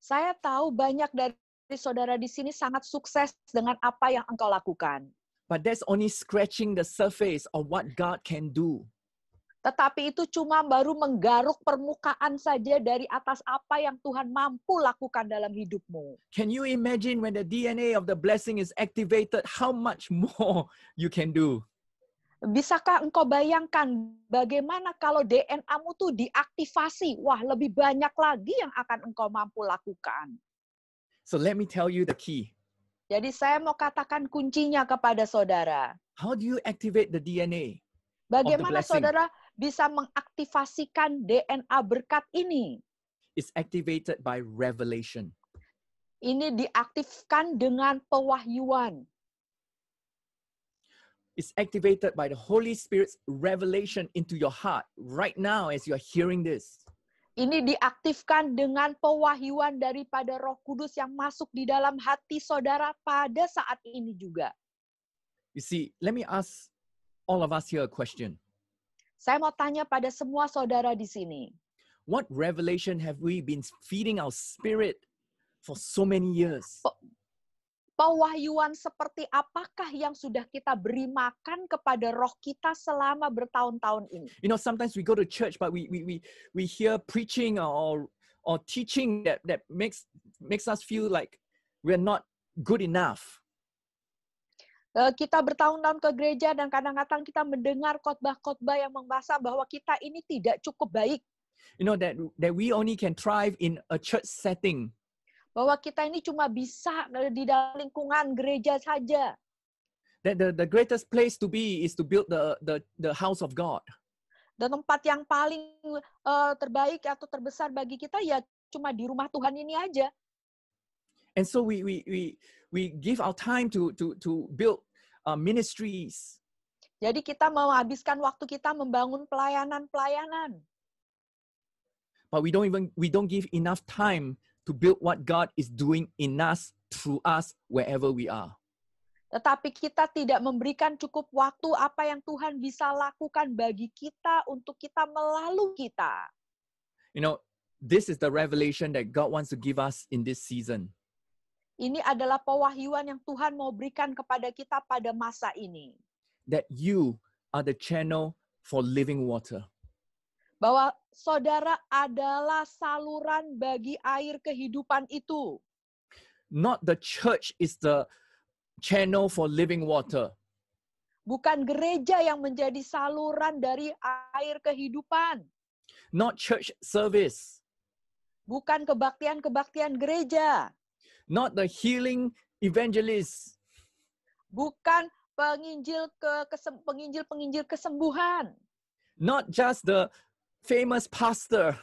Saya tahu banyak dari saudara di sini sangat sukses dengan apa yang engkau lakukan. But that's only scratching the surface of what God can do. Tetapi itu cuma baru menggaruk permukaan saja dari atas apa yang Tuhan mampu lakukan dalam hidupmu. Can you imagine when the DNA of the blessing is activated how much more you can do? Bisakah engkau bayangkan bagaimana kalau DNA-mu tuh diaktifasi? Wah, lebih banyak lagi yang akan engkau mampu lakukan. So let me tell you the key. Jadi saya mau katakan kuncinya kepada saudara. How do you activate the DNA? Bagaimana the saudara bisa mengaktifasikan DNA berkat ini? It's activated by revelation. Ini diaktifkan dengan pewahyuan. It's activated by the Holy Spirit's revelation into your heart right now as you're hearing this. ini diaktifkan dengan pewahyuan daripada Roh Kudus yang masuk di dalam hati saudara pada saat ini juga. You see, let me ask all of us here a question. Saya mau tanya pada semua saudara di sini. What revelation have we been feeding our spirit for so many years? pewahyuan seperti apakah yang sudah kita beri makan kepada roh kita selama bertahun-tahun ini. You know, sometimes we go to church but we we we we hear preaching or or teaching that that makes makes us feel like we're not good enough eh, kita bertahun-tahun ke gereja dan kadang-kadang kita mendengar khotbah-khotbah yang membahas bahwa kita ini tidak cukup baik. You know that that we only can thrive in a church setting bahwa kita ini cuma bisa di dalam lingkungan gereja saja. That the, the greatest place to be is to build the the the house of God. Dan tempat yang paling uh, terbaik atau terbesar bagi kita ya cuma di rumah Tuhan ini aja. And so we we we we give our time to to to build uh, ministries. Jadi kita menghabiskan waktu kita membangun pelayanan-pelayanan. But we don't even we don't give enough time to build what God is doing in us, through us, wherever we are. Tetapi kita tidak memberikan cukup waktu apa yang Tuhan bisa lakukan bagi kita untuk kita melalui kita. You know, this is the revelation that God wants to give us in this season. Ini adalah pewahyuan yang Tuhan mau berikan kepada kita pada masa ini. That you are the channel for living water. bahwa saudara adalah saluran bagi air kehidupan itu. Not the church is the channel for living water. Bukan gereja yang menjadi saluran dari air kehidupan. Not church service. Bukan kebaktian-kebaktian gereja. Not the healing evangelist. Bukan penginjil ke penginjil penginjil kesembuhan. Not just the famous pastor.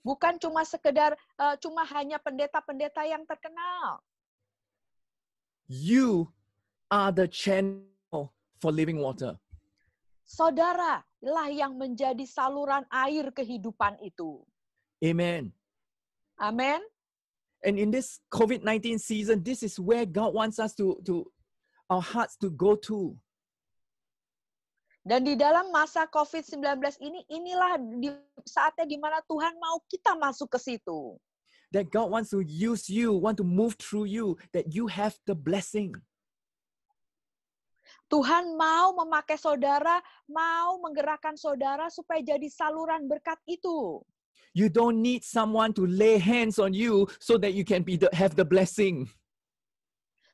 Bukan cuma sekedar uh, cuma hanya pendeta-pendeta yang terkenal. You are the channel for living water. Saudara lah yang menjadi saluran air kehidupan itu. Amen. Amen. And in this COVID-19 season, this is where God wants us to to our hearts to go to. Dan di dalam masa COVID-19 ini, inilah di, saatnya di mana Tuhan mau kita masuk ke situ. That God wants to use you, want to move through you, that you have the blessing. Tuhan mau memakai saudara, mau menggerakkan saudara supaya jadi saluran berkat itu. You don't need someone to lay hands on you so that you can be the, have the blessing.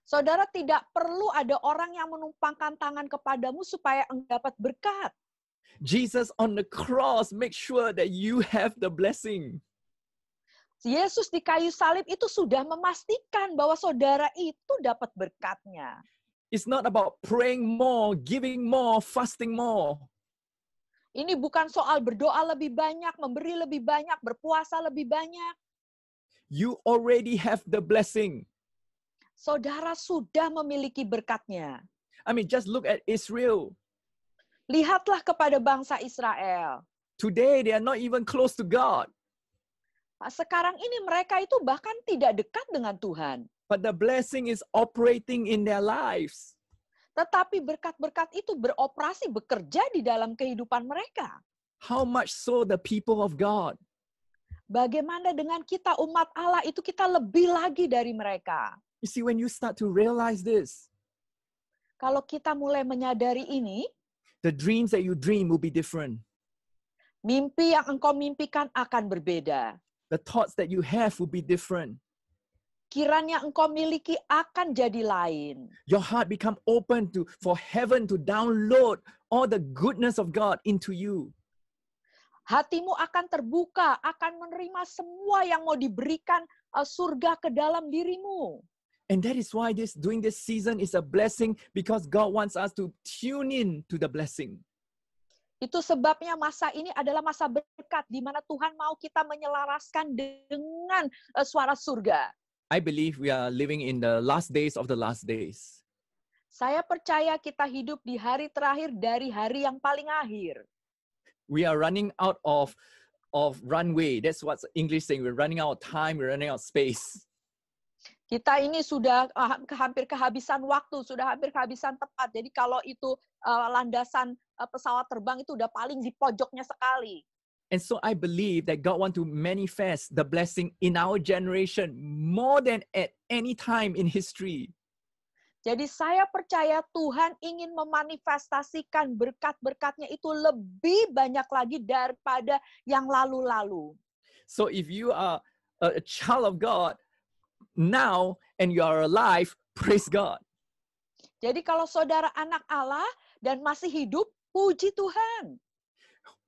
Saudara tidak perlu ada orang yang menumpangkan tangan kepadamu supaya engkau dapat berkat. Jesus on the cross make sure that you have the blessing. Yesus di kayu salib itu sudah memastikan bahwa saudara itu dapat berkatnya. It's not about praying more, giving more, fasting more. Ini bukan soal berdoa lebih banyak, memberi lebih banyak, berpuasa lebih banyak. You already have the blessing saudara sudah memiliki berkatnya. I mean, just look at Israel. Lihatlah kepada bangsa Israel. Today they are not even close to God. Nah, sekarang ini mereka itu bahkan tidak dekat dengan Tuhan. But the blessing is operating in their lives. Tetapi berkat-berkat itu beroperasi bekerja di dalam kehidupan mereka. How much so the people of God? Bagaimana dengan kita umat Allah itu kita lebih lagi dari mereka. You see, when you start to realize this, kalau kita mulai menyadari ini, the dreams that you dream will be different. Mimpi yang engkau mimpikan akan berbeda. The thoughts that you have will be different. Kiranya engkau miliki akan jadi lain. Your heart become open to for heaven to download all the goodness of God into you. Hatimu akan terbuka, akan menerima semua yang mau diberikan uh, surga ke dalam dirimu. And that is why this doing this season is a blessing because God wants us to tune in to the blessing. Itu sebabnya masa ini adalah masa berkat di mana Tuhan mau kita menyelaraskan dengan uh, suara surga. I believe we are living in the last days of the last days. Saya percaya kita hidup di hari terakhir dari hari yang paling akhir. We are running out of of runway. That's what English saying. We're running out of time. We're running out of space. Kita ini sudah ah, hampir kehabisan waktu, sudah hampir kehabisan tempat. Jadi kalau itu uh, landasan uh, pesawat terbang itu udah paling di pojoknya sekali. And so I believe that God want to manifest the blessing in our generation more than at any time in history. Jadi saya percaya Tuhan ingin memanifestasikan berkat-berkatnya itu lebih banyak lagi daripada yang lalu-lalu. So if you are a child of God, now and you are alive, praise God. Jadi kalau saudara anak Allah dan masih hidup, puji Tuhan.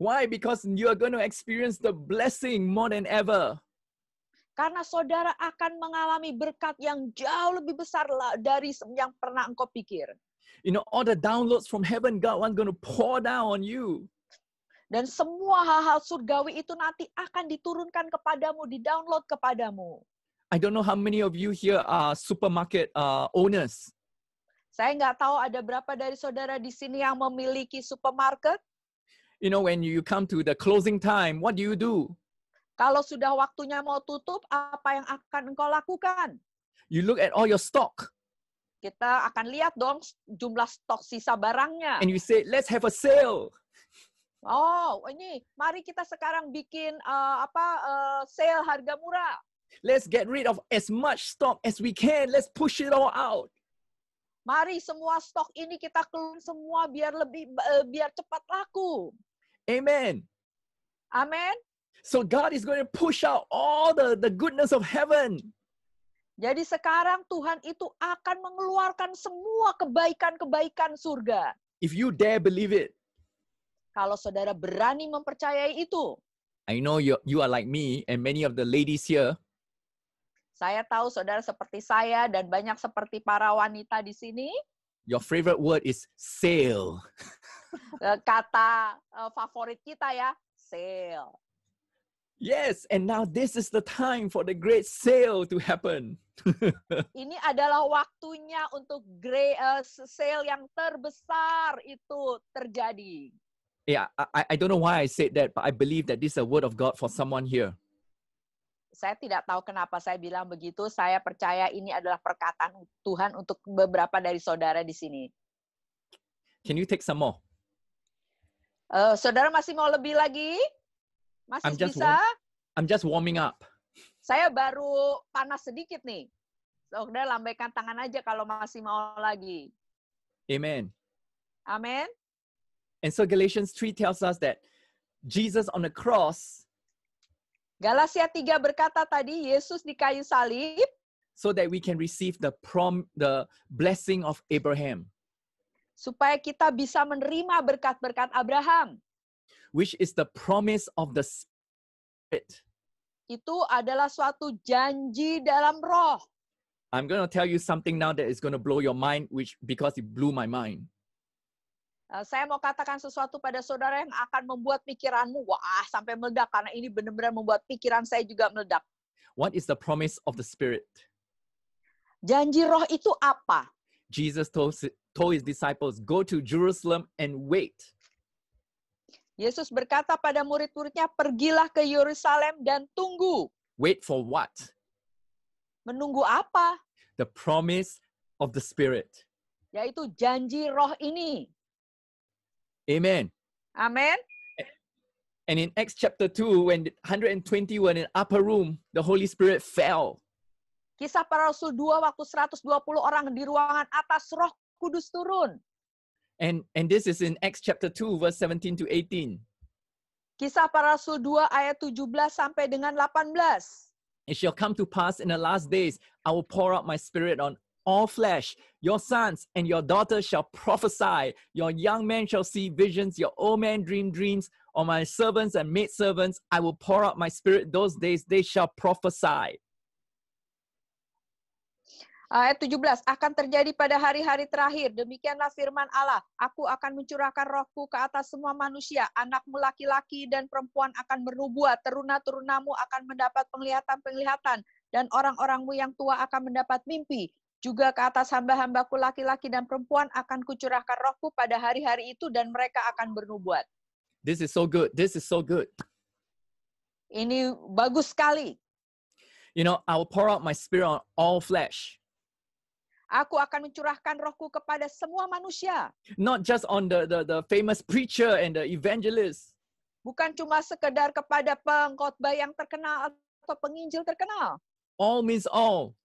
Why? Because you are going to experience the blessing more than ever. Karena saudara akan mengalami berkat yang jauh lebih besar dari yang pernah engkau pikir. You know, all the downloads from heaven, God wants going to pour down on you. Dan semua hal-hal surgawi itu nanti akan diturunkan kepadamu, di-download kepadamu. I don't know how many of you here are supermarket uh, owners. Saya nggak tahu ada berapa dari saudara di sini yang memiliki supermarket. You know, when you come to the closing time, what do you do? Kalau sudah waktunya mau tutup, apa yang akan engkau lakukan? You look at all your stock. Kita akan lihat dong jumlah stok sisa barangnya. And you say, let's have a sale. Oh, ini mari kita sekarang bikin uh, apa uh, sale harga murah. Let's get rid of as much stock as we can. Let's push it all out. Mari semua stok ini kita keluarkan semua biar lebih eh, biar cepat laku. Amen. Amen. So God is going to push out all the the goodness of heaven. Jadi sekarang Tuhan itu akan mengeluarkan semua kebaikan-kebaikan surga. If you dare believe it. Kalau saudara berani mempercayai itu. I know you you are like me and many of the ladies here. Saya tahu saudara seperti saya dan banyak seperti para wanita di sini. Your favorite word is sale. Eh, kata uh, favorit kita ya, sale. Yes, and now this is the time for the great sale to happen. Ini adalah waktunya untuk great uh, eh, sale yang terbesar itu terjadi. Yeah, I, I don't know why I said that, but I believe that this is a word of God for someone here saya tidak tahu kenapa saya bilang begitu. Saya percaya ini adalah perkataan Tuhan untuk beberapa dari saudara di sini. Can you take some more? Uh, saudara masih mau lebih lagi? Masih I'm just bisa? I'm just warming up. Saya baru panas sedikit nih. Saudara lambaikan tangan aja kalau masih mau lagi. Amen. Amen. And so Galatians 3 tells us that Jesus on the cross Galatia 3 berkata tadi Yesus di kayu salib so that we can receive the prom the blessing of Abraham. Supaya kita bisa menerima berkat-berkat Abraham. Which is the promise of the Spirit. Itu adalah suatu janji dalam roh. I'm going to tell you something now that is going to blow your mind which because it blew my mind. Eh, saya mau katakan sesuatu pada saudara yang akan membuat pikiranmu wah sampai meledak karena ini benar-benar membuat pikiran saya juga meledak. What is the promise of the Spirit? Janji roh itu apa? Jesus told, told his disciples, "Go to Jerusalem and wait." Yesus berkata pada murid-muridnya, "Pergilah ke Yerusalem dan tunggu." Wait for what? Menunggu apa? The promise of the Spirit. Yaitu janji roh ini. Amen. Amen. And in Acts chapter 2, when 120 were in the upper room, the Holy Spirit fell. Kisah para rasul 2 waktu 120 orang di ruangan atas Roh Kudus turun. And and this is in Acts chapter 2 verse 17 to 18. Kisah para rasul 2 ayat 17 sampai dengan 18. It shall come to pass in the last days I will pour out my spirit on all flesh. Your sons and your daughters shall prophesy. Your young men shall see visions. Your old men dream dreams. On my servants and maidservants, I will pour out my spirit those days. They shall prophesy. Ayat 17, akan terjadi pada hari-hari terakhir. Demikianlah firman Allah, aku akan mencurahkan rohku ke atas semua manusia. Anakmu laki-laki dan perempuan akan bernubuat, teruna-terunamu akan mendapat penglihatan-penglihatan, dan orang-orangmu yang tua akan mendapat mimpi. Juga ke atas hamba-hambaku laki-laki dan perempuan akan kucurahkan rohku pada hari-hari itu dan mereka akan bernubuat. This is so good. This is so good. Ini bagus sekali. You know, I will pour out my spirit on all flesh. Aku akan mencurahkan rohku kepada semua manusia. Not just on the, the, the famous preacher and the evangelist. Bukan cuma sekedar kepada pengkhotbah yang terkenal atau penginjil terkenal. All means all.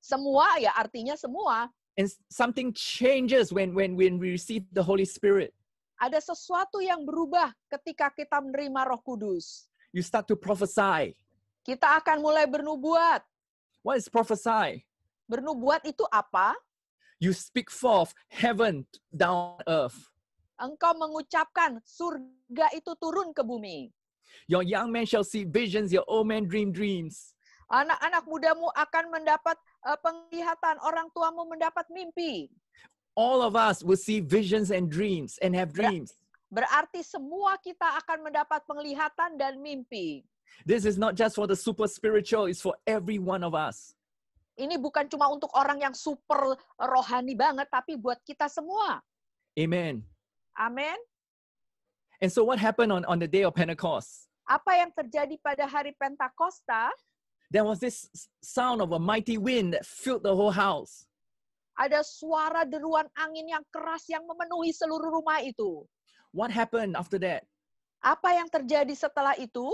Semua ya artinya semua. And something changes when when when we receive the Holy Spirit. Ada sesuatu yang berubah ketika kita menerima Roh Kudus. You start to prophesy. Kita akan mulai bernubuat. What is prophesy? Bernubuat itu apa? You speak forth heaven down earth. Engkau mengucapkan surga itu turun ke bumi. Your young men shall see visions, your old men dream dreams. Anak-anak mudamu akan mendapat Eh, penglihatan, orang tuamu mendapat mimpi. All of us will see visions and dreams and have dreams. Berarti semua kita akan mendapat penglihatan dan mimpi. This is not just for the super spiritual, it's for every one of us. Ini bukan cuma untuk orang yang super rohani banget, tapi buat kita semua. Amen. Amen. And so what happened on, on the day of Pentecost? Apa yang terjadi pada hari Pentakosta? There was this sound of a mighty wind that filled the whole house. Ada suara deruan angin yang keras yang memenuhi seluruh rumah itu. What happened after that? Apa yang terjadi setelah itu?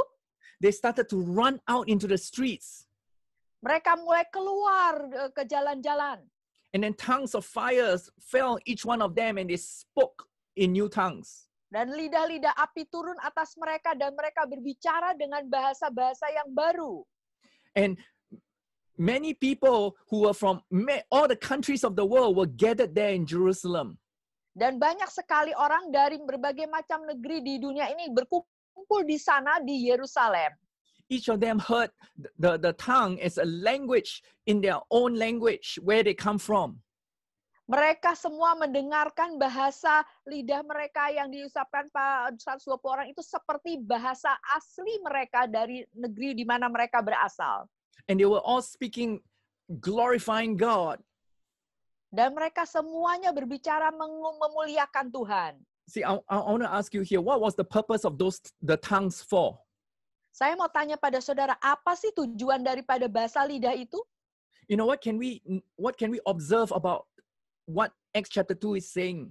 They started to run out into the streets. Mereka mulai keluar e, ke jalan-jalan. And then tongues of fire fell each one of them and they spoke in new tongues. Dan lidah-lidah api turun atas mereka dan mereka berbicara dengan bahasa-bahasa yang baru. And many people who were from all the countries of the world were gathered there in Jerusalem. Dan banyak sekali orang dari berbagai macam negeri di dunia ini berkumpul di sana di Yerusalem. Each of them heard the, the, tongue as a language in their own language where they come from. Mereka semua mendengarkan bahasa lidah mereka yang diusapkan Pak 120 orang itu seperti bahasa asli mereka dari negeri di mana mereka berasal. And they were all speaking glorifying God. Dan mereka semuanya berbicara memuliakan Tuhan. See, I, I want to ask you here, what was the purpose of those the tongues for? Saya mau tanya pada saudara, apa sih tujuan daripada bahasa lidah itu? You know what can we what can we observe about what Acts chapter 2 is saying.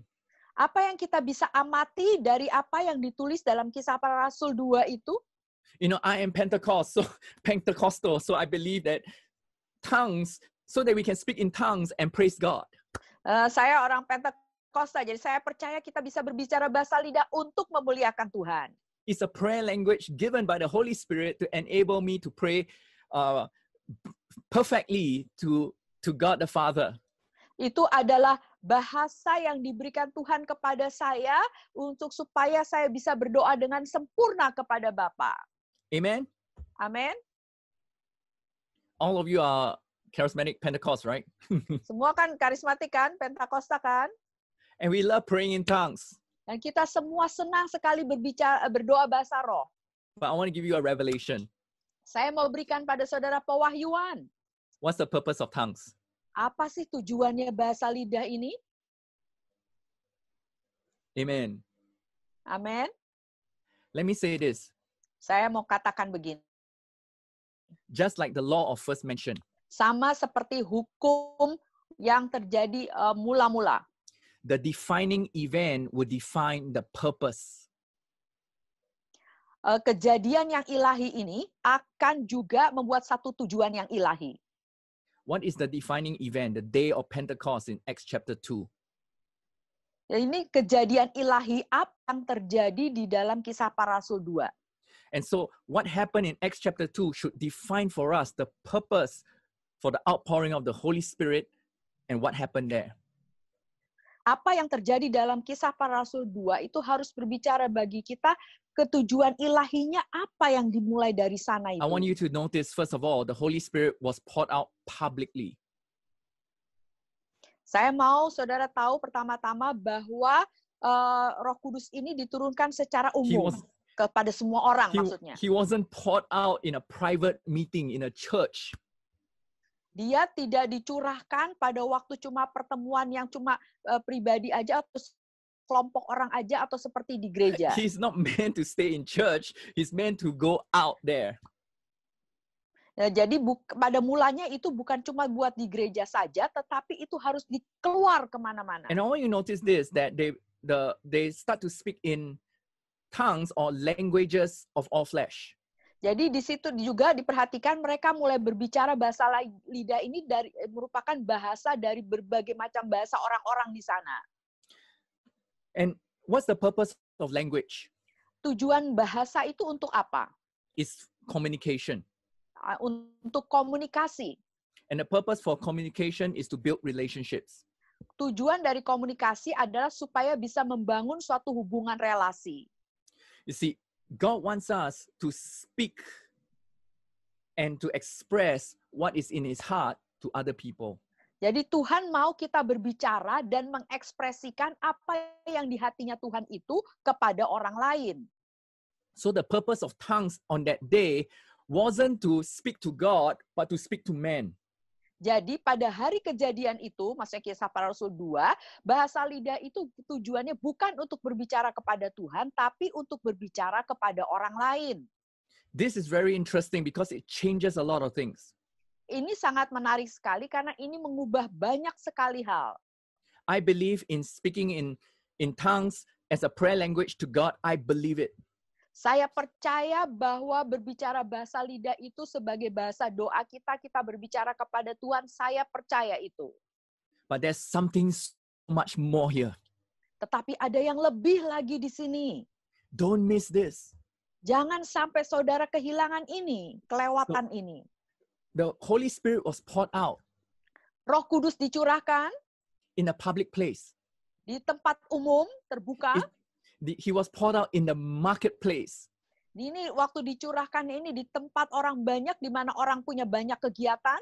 Apa yang kita bisa amati dari apa yang ditulis dalam kisah para rasul 2 itu? You know, I am Pentecost, so Pentecostal, so I believe that tongues, so that we can speak in tongues and praise God. Uh, saya orang Pentekosta, jadi saya percaya kita bisa berbicara bahasa lidah untuk memuliakan Tuhan. It's a prayer language given by the Holy Spirit to enable me to pray uh, perfectly to to God the Father. itu adalah bahasa yang diberikan Tuhan kepada saya untuk supaya saya bisa berdoa dengan sempurna kepada Bapa. Amen. Amen. All of you are charismatic Pentecost, right? semua kan karismatik kan, Pentakosta kan? And we love praying in tongues. Dan kita semua senang sekali berbicara berdoa bahasa roh. But I want to give you a revelation. Saya mau berikan pada saudara pewahyuan. What's the purpose of tongues? Apa sih tujuannya bahasa lidah ini? Amen. Amen. Let me say this. Saya mau katakan begini. Just like the law of first mention. Sama seperti hukum yang terjadi eh, mula-mula. Uh, the defining event would define the purpose. Eh, kejadian yang ilahi ini akan juga membuat satu tujuan yang ilahi. What is the defining event, the day of Pentecost in Acts chapter 2? Ya, ini kejadian ilahi apa yang terjadi di dalam kisah para rasul 2. And so what happened in Acts chapter 2 should define for us the purpose for the outpouring of the Holy Spirit and what happened there. Apa yang terjadi dalam kisah para rasul 2 itu harus berbicara bagi kita ketujuan ilahinya apa yang dimulai dari sana itu. I want you to notice first of all, the Holy Spirit was poured out publicly. Saya mau saudara tahu pertama-tama bahwa uh, Roh Kudus ini diturunkan secara umum was, kepada semua orang he, maksudnya. He wasn't poured out in a private meeting in a church. Dia tidak dicurahkan pada waktu cuma pertemuan yang cuma uh, pribadi aja atau kelompok orang aja atau seperti di gereja. He's not meant to stay in church. He's meant to go out there. Nah, jadi bu, pada mulanya itu bukan cuma buat di gereja saja, tetapi itu harus dikeluar kemana-mana. And all you notice this that they the they start to speak in tongues or languages of all flesh. Jadi di situ juga diperhatikan mereka mulai berbicara bahasa lidah ini dari merupakan bahasa dari berbagai macam bahasa orang-orang di sana. And what's the purpose of language? Tujuan bahasa itu untuk apa? It's communication. Ah, untuk komunikasi. And the purpose for communication is to build relationships. Tujuan dari komunikasi adalah supaya bisa membangun suatu hubungan relasi. You see, God wants us to speak and to express what is in his heart to other people. Jadi Tuhan mau kita berbicara dan mengekspresikan apa yang di hatinya Tuhan itu kepada orang lain. So the purpose of tongues on that day wasn't to speak to God, but to speak to men. Jadi pada hari kejadian itu, maksudnya kisah para rasul 2, bahasa lidah itu tujuannya bukan untuk berbicara kepada Tuhan, tapi untuk berbicara kepada orang lain. This is very interesting because it changes a lot of things ini sangat menarik sekali karena ini mengubah banyak sekali hal. I believe in speaking in in tongues as a prayer language to God. I believe it. Saya percaya bahwa berbicara bahasa lidah itu sebagai bahasa doa kita, kita berbicara kepada Tuhan, saya percaya itu. But there's something so much more here. Tetapi ada yang lebih lagi di sini. Don't miss this. Jangan sampai saudara kehilangan ini, kelewatan so, ini the Holy Spirit was poured out. Roh Kudus dicurahkan in a public place. Di tempat umum terbuka. It, the, he was poured out in the marketplace. Ini waktu dicurahkan ini di tempat orang banyak di mana orang punya banyak kegiatan.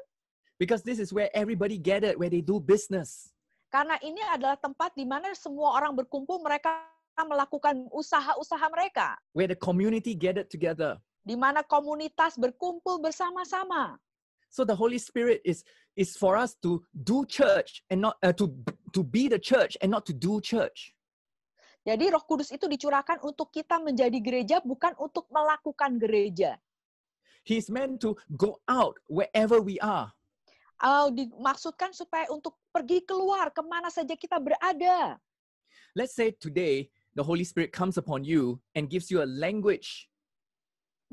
Because this is where everybody gathered, where they do business. Karena ini adalah tempat di mana semua orang berkumpul, mereka melakukan usaha-usaha mereka. Where the community gathered together. Di mana komunitas berkumpul bersama-sama. So the Holy Spirit is is for us to do church and not uh, to to be the church and not to do church. Jadi Roh Kudus itu dicurahkan untuk kita menjadi gereja bukan untuk melakukan gereja. He is meant to go out wherever we are. Oh, dimaksudkan supaya untuk pergi keluar kemana saja kita berada. Let's say today the Holy Spirit comes upon you and gives you a language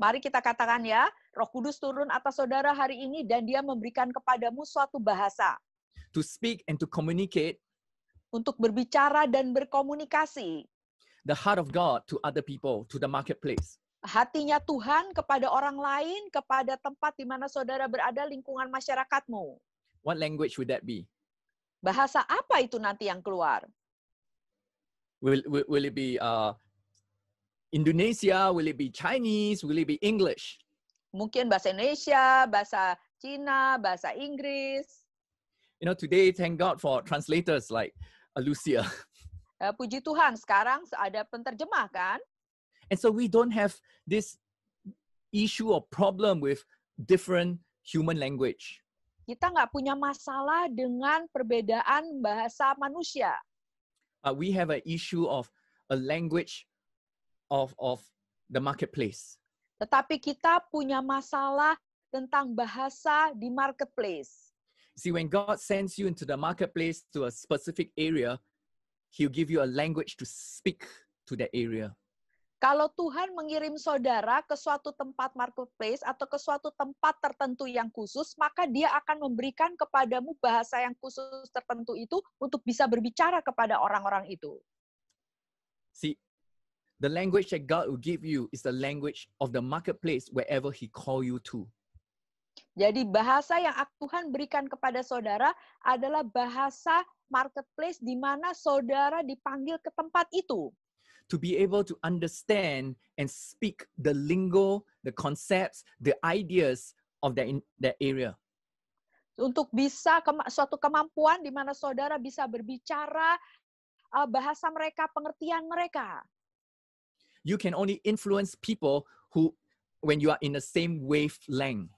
Mari kita katakan ya, Roh Kudus turun atas saudara hari ini dan dia memberikan kepadamu suatu bahasa. To speak and to communicate. Untuk berbicara dan berkomunikasi. The heart of God to other people, to the marketplace. Hatinya Tuhan kepada orang lain, kepada tempat di mana saudara berada, lingkungan masyarakatmu. What language would that be? Bahasa apa itu nanti yang keluar? Will, will, will it be uh, Indonesia? Will it be Chinese? Will it be English? Mungkin bahasa Indonesia, bahasa Cina, bahasa Inggris. You know, today thank God for translators like uh, Lucia. Uh, puji Tuhan, sekarang ada penterjemah kan? And so we don't have this issue or problem with different human language. Kita nggak punya masalah dengan perbedaan bahasa manusia. Uh, we have an issue of a language of of the marketplace. Tetapi kita punya masalah tentang bahasa di marketplace. See, when God sends you into the marketplace to a specific area, He will give you a language to speak to that area. Kalau Tuhan mengirim saudara ke suatu tempat marketplace atau ke suatu tempat tertentu yang khusus, maka Dia akan memberikan kepadamu bahasa yang khusus tertentu itu untuk bisa berbicara kepada orang-orang itu. See, The language that God will give you is the language of the marketplace wherever He call you to. Jadi bahasa yang Tuhan berikan kepada saudara adalah bahasa marketplace di mana saudara dipanggil ke tempat itu. To be able to understand and speak the lingo, the concepts, the ideas of that in that area. Untuk bisa kema suatu kemampuan di mana saudara bisa berbicara uh, bahasa mereka, pengertian mereka you can only influence people who when you are in the same wavelength.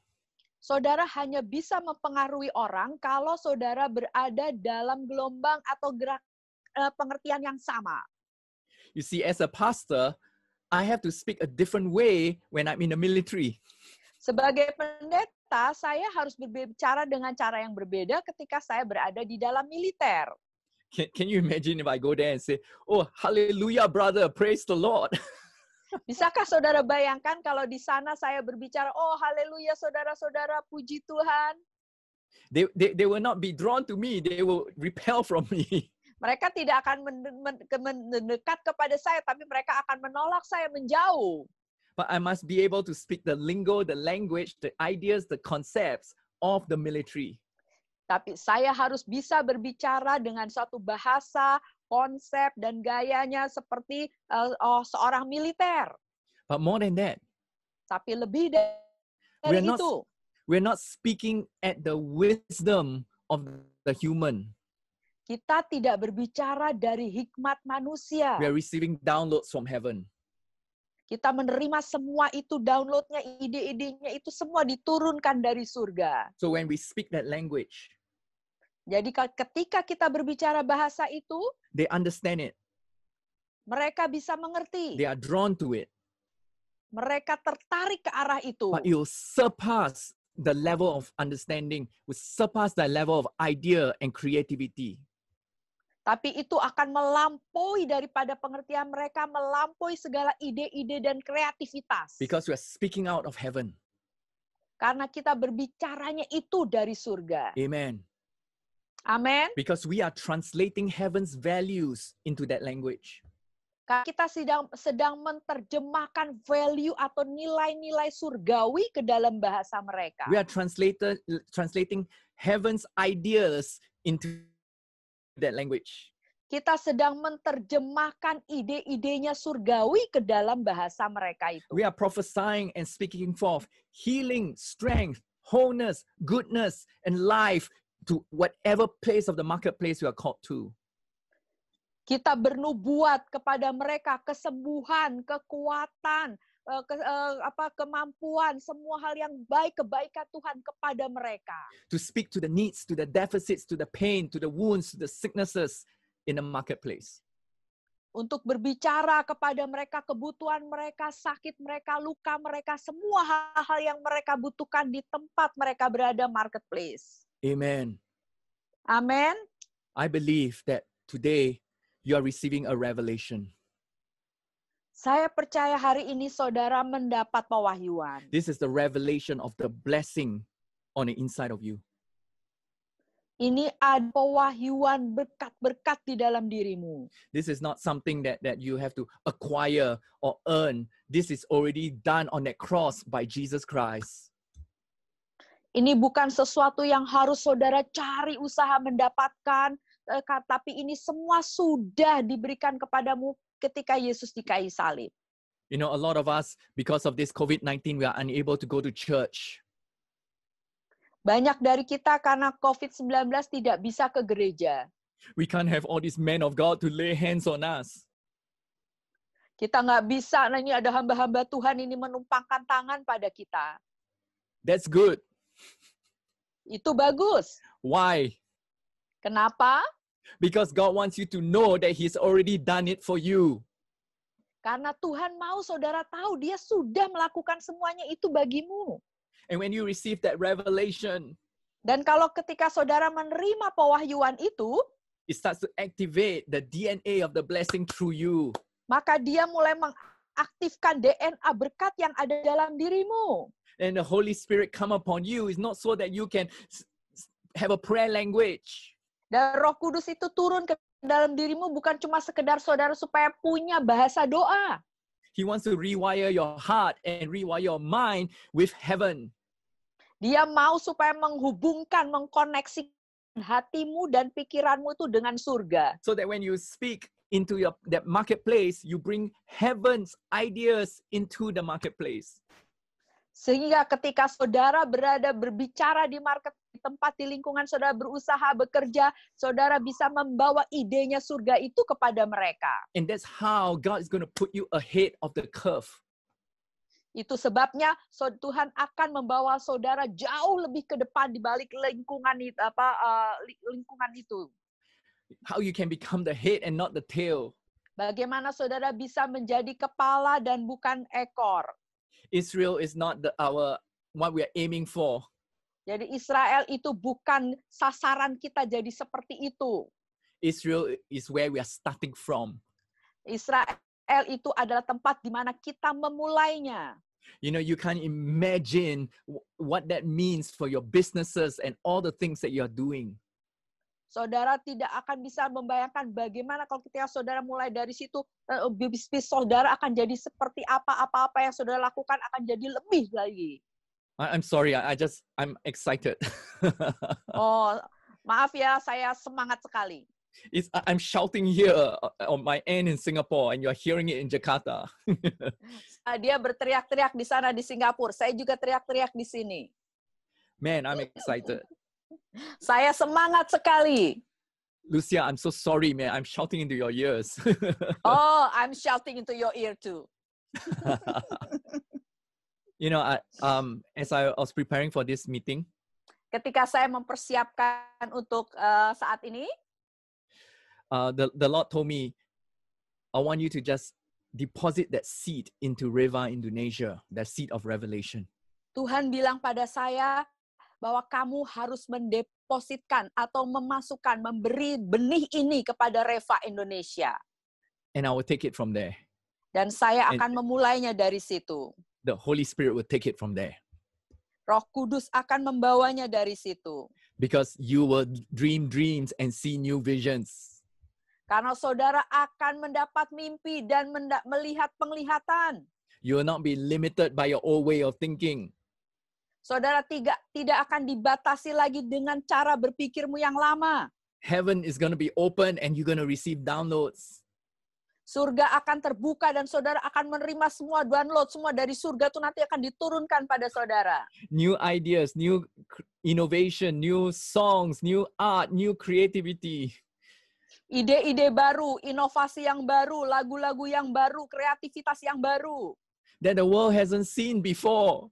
Saudara hanya bisa mempengaruhi orang kalau saudara berada dalam gelombang atau gerak uh, pengertian yang sama. You see, as a pastor, I have to speak a different way when I'm in the military. Sebagai pendeta, saya harus berbicara dengan cara yang berbeda ketika saya berada di dalam militer. Can, can you imagine if I go there and say, oh, hallelujah, brother, praise the Lord. Bisakah saudara bayangkan kalau di sana saya berbicara, oh hallelujah, saudara-saudara, puji Tuhan. They, they, they will not be drawn to me, they will repel from me. Mereka tidak akan mendekat kepada saya, tapi mereka akan menolak saya menjauh. But I must be able to speak the lingo, the language, the ideas, the concepts of the military. tapi saya harus bisa berbicara dengan satu bahasa, konsep dan gayanya seperti uh, oh, seorang militer. But more than that. Tapi lebih dari we're itu. Not, we're not speaking at the wisdom of the human. Kita tidak berbicara dari hikmat manusia. We are receiving downloads from heaven. Kita menerima semua itu downloadnya, ide-idenya itu semua diturunkan dari surga. So when we speak that language, jadi ketika kita berbicara bahasa itu, they understand it. Mereka bisa mengerti. They are drawn to it. Mereka tertarik ke arah itu. But you surpass the level of understanding, will surpass the level of idea and creativity. Tapi itu akan melampaui daripada pengertian mereka, melampaui segala ide-ide dan kreativitas. Because we are speaking out of heaven. Karena kita berbicaranya itu dari surga. Amen. Amen. Because we are translating heaven's values into that language. Kita sedang sedang menerjemahkan value atau nilai-nilai surgawi ke dalam bahasa mereka. We are translating translating heaven's ideas into that language. Kita sedang menerjemahkan ide-idenya surgawi ke dalam bahasa mereka itu. We are prophesying and speaking forth healing, strength, wholeness, goodness, and life to whatever place of the marketplace you are called to. Kita bernubuat kepada mereka kesembuhan, kekuatan, eh, ke, eh, apa kemampuan, semua hal yang baik, kebaikan Tuhan kepada mereka. To speak to the needs, to the deficits, to the pain, to the wounds, to the sicknesses in the marketplace. Untuk berbicara kepada mereka, kebutuhan mereka, sakit mereka, luka mereka, semua hal-hal yang mereka butuhkan di tempat mereka berada marketplace. Amen. Amen. I believe that today you are receiving a revelation. Saya percaya hari ini saudara mendapat pewahyuan. This is the revelation of the blessing on the inside of you. Ini ada pewahyuan berkat-berkat di dalam dirimu. This is not something that that you have to acquire or earn. This is already done on that cross by Jesus Christ. Ini bukan sesuatu yang harus saudara cari usaha mendapatkan, eh, tapi ini semua sudah diberikan kepadamu ketika Yesus di kayu salib. You know, a lot of us because of this COVID-19 we are unable to go to church. Banyak dari kita karena COVID-19 tidak bisa ke gereja. We can't have all these men of God to lay hands on us. Kita nggak bisa, nah ini ada hamba-hamba Tuhan ini menumpangkan tangan pada kita. That's good. Itu bagus. Why? Kenapa? Because God wants you to know that He's already done it for you. Karena Tuhan mau saudara tahu dia sudah melakukan semuanya itu bagimu. And when you receive that revelation, dan kalau ketika saudara menerima pewahyuan itu, it starts to activate the DNA of the blessing through you. Maka dia mulai mengaktifkan DNA berkat yang ada dalam dirimu and the Holy Spirit come upon you is not so that you can have a prayer language. Dan Roh Kudus itu turun ke dalam dirimu bukan cuma sekedar saudara supaya punya bahasa doa. He wants to rewire your heart and rewire your mind with heaven. Dia mau supaya menghubungkan, mengkoneksikan hatimu dan pikiranmu itu dengan surga. So that when you speak into your that marketplace, you bring heaven's ideas into the marketplace. Sehingga ketika saudara berada berbicara di market, tempat, di lingkungan saudara berusaha, bekerja, saudara bisa membawa idenya surga itu kepada mereka. And that's how God is going to put you ahead of the curve. Itu sebabnya Tuhan akan membawa saudara jauh lebih ke depan di balik lingkungan itu apa uh, lingkungan itu. How you can become the head and not the tail. Bagaimana saudara bisa menjadi kepala dan bukan ekor. Israel is not the, our what we are aiming for. Jadi Israel itu bukan sasaran kita jadi seperti itu. Israel is where we are starting from. Israel itu adalah tempat di mana kita memulainya. You know, you can imagine what that means for your businesses and all the things that you are doing. Saudara tidak akan bisa membayangkan bagaimana kalau ketika saudara mulai dari situ, eh, bisnis saudara akan jadi seperti apa, apa-apa yang saudara lakukan akan jadi lebih lagi. I'm sorry, I just I'm excited. oh, maaf ya, saya semangat sekali. It's, I'm shouting here uh, on my end in Singapore, and you're hearing it in Jakarta. Ah, dia berteriak-teriak di sana di Singapura. Saya juga teriak-teriak di sini. Man, I'm excited. Saya semangat sekali. Lucia, I'm so sorry, man. I'm shouting into your ears. oh, I'm shouting into your ear too. you know, I, um, as I was preparing for this meeting, ketika saya mempersiapkan untuk uh, saat ini, uh, the the Lord told me, I want you to just deposit that seed into Reva Indonesia, that seed of revelation. Tuhan bilang pada saya, bahwa kamu harus mendepositkan atau memasukkan, memberi benih ini kepada Reva Indonesia. And I will take it from there. Dan saya akan And memulainya dari situ. The Holy Spirit will take it from there. Roh Kudus akan membawanya dari situ. Because you will dream dreams and see new visions. Karena saudara akan mendapat mimpi dan melihat penglihatan. You will not be limited by your old way of thinking. Saudara tidak tidak akan dibatasi lagi dengan cara berpikirmu yang lama. Heaven is going to be open and you're going to receive downloads. Surga akan terbuka dan saudara akan menerima semua download, semua dari surga itu nanti akan diturunkan pada saudara. New ideas, new innovation, new songs, new art, new creativity. Ide-ide baru, inovasi yang baru, lagu-lagu yang baru, kreativitas yang baru. That the world hasn't seen before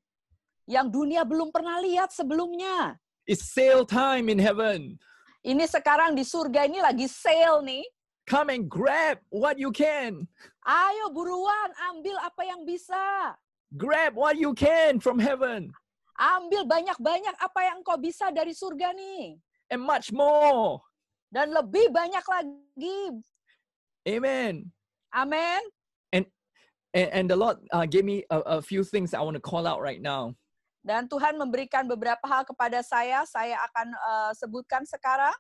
yang dunia belum pernah lihat sebelumnya. It's sale time in heaven. Ini sekarang di surga ini lagi sale nih. Come and grab what you can. Ayo buruan ambil apa yang bisa. Grab what you can from heaven. Ambil banyak-banyak apa yang kau bisa dari surga nih. And much more. Dan lebih banyak lagi. Amen. Amen. And and, and the Lord uh, gave me a, a few things I want to call out right now. Dan Tuhan memberikan beberapa hal kepada saya, saya akan uh, sebutkan sekarang.